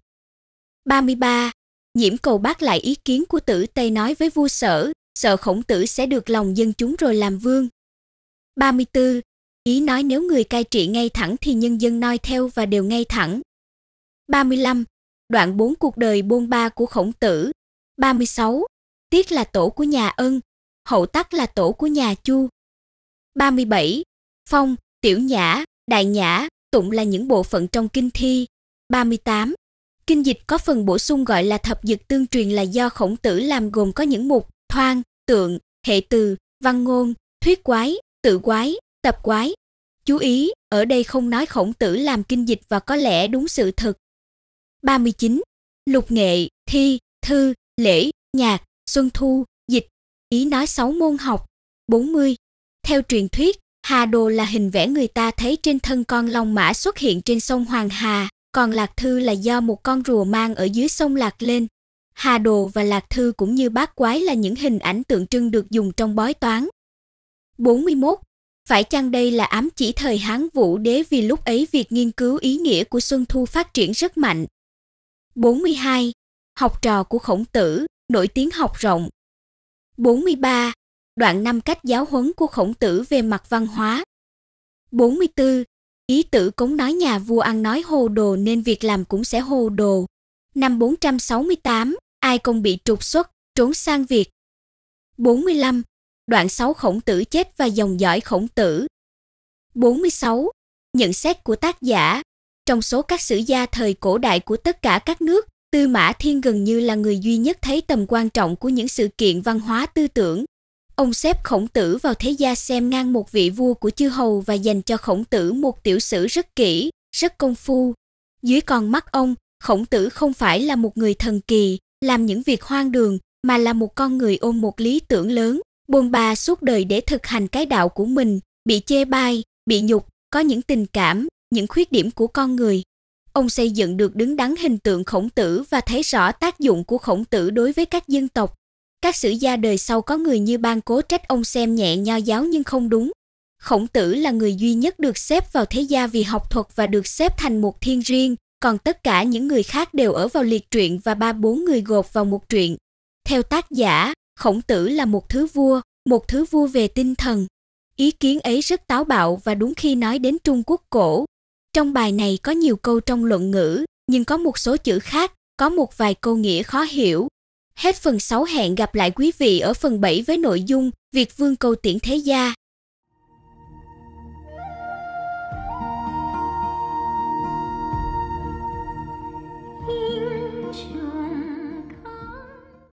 33. Nhiễm cầu bác lại ý kiến của tử Tây nói với vua sở, sợ khổng tử sẽ được lòng dân chúng rồi làm vương. 34. Ý nói nếu người cai trị ngay thẳng thì nhân dân noi theo và đều ngay thẳng. 35. Đoạn 4 cuộc đời bôn ba của khổng tử. 36. Tiết là tổ của nhà ân, hậu tắc là tổ của nhà chu. 37. Phong, Tiểu Nhã, Đại Nhã, Tụng là những bộ phận trong kinh thi. 38. Kinh dịch có phần bổ sung gọi là thập dực tương truyền là do khổng tử làm gồm có những mục, thoang, tượng, hệ từ, văn ngôn, thuyết quái, tự quái, tập quái. Chú ý, ở đây không nói khổng tử làm kinh dịch và có lẽ đúng sự thật. 39. Lục nghệ, thi, thư, lễ, nhạc, xuân thu, dịch, ý nói sáu môn học. 40. Theo truyền thuyết, Hà đồ là hình vẽ người ta thấy trên thân con long mã xuất hiện trên sông Hoàng Hà, còn Lạc Thư là do một con rùa mang ở dưới sông Lạc lên. Hà đồ và Lạc Thư cũng như bát quái là những hình ảnh tượng trưng được dùng trong bói toán. 41. Phải chăng đây là ám chỉ thời Hán Vũ Đế vì lúc ấy việc nghiên cứu ý nghĩa của Xuân Thu phát triển rất mạnh. 42. Học trò của Khổng Tử, nổi tiếng học rộng. 43 đoạn năm cách giáo huấn của khổng tử về mặt văn hóa. 44. Ý tử cống nói nhà vua ăn nói hồ đồ nên việc làm cũng sẽ hồ đồ. Năm 468, ai công bị trục xuất, trốn sang Việt. 45. Đoạn 6 khổng tử chết và dòng dõi khổng tử. 46. Nhận xét của tác giả Trong số các sử gia thời cổ đại của tất cả các nước, Tư Mã Thiên gần như là người duy nhất thấy tầm quan trọng của những sự kiện văn hóa tư tưởng, Ông xếp khổng tử vào thế gia xem ngang một vị vua của chư hầu và dành cho khổng tử một tiểu sử rất kỹ, rất công phu. Dưới con mắt ông, khổng tử không phải là một người thần kỳ, làm những việc hoang đường, mà là một con người ôm một lý tưởng lớn, buồn ba suốt đời để thực hành cái đạo của mình, bị chê bai, bị nhục, có những tình cảm, những khuyết điểm của con người. Ông xây dựng được đứng đắn hình tượng khổng tử và thấy rõ tác dụng của khổng tử đối với các dân tộc, các sử gia đời sau có người như ban cố trách ông xem nhẹ nho giáo nhưng không đúng. Khổng tử là người duy nhất được xếp vào thế gia vì học thuật và được xếp thành một thiên riêng, còn tất cả những người khác đều ở vào liệt truyện và ba bốn người gộp vào một truyện. Theo tác giả, khổng tử là một thứ vua, một thứ vua về tinh thần. Ý kiến ấy rất táo bạo và đúng khi nói đến Trung Quốc cổ. Trong bài này có nhiều câu trong luận ngữ, nhưng có một số chữ khác, có một vài câu nghĩa khó hiểu, Hết phần 6 hẹn gặp lại quý vị ở phần 7 với nội dung Việt Vương câu tiễn thế gia.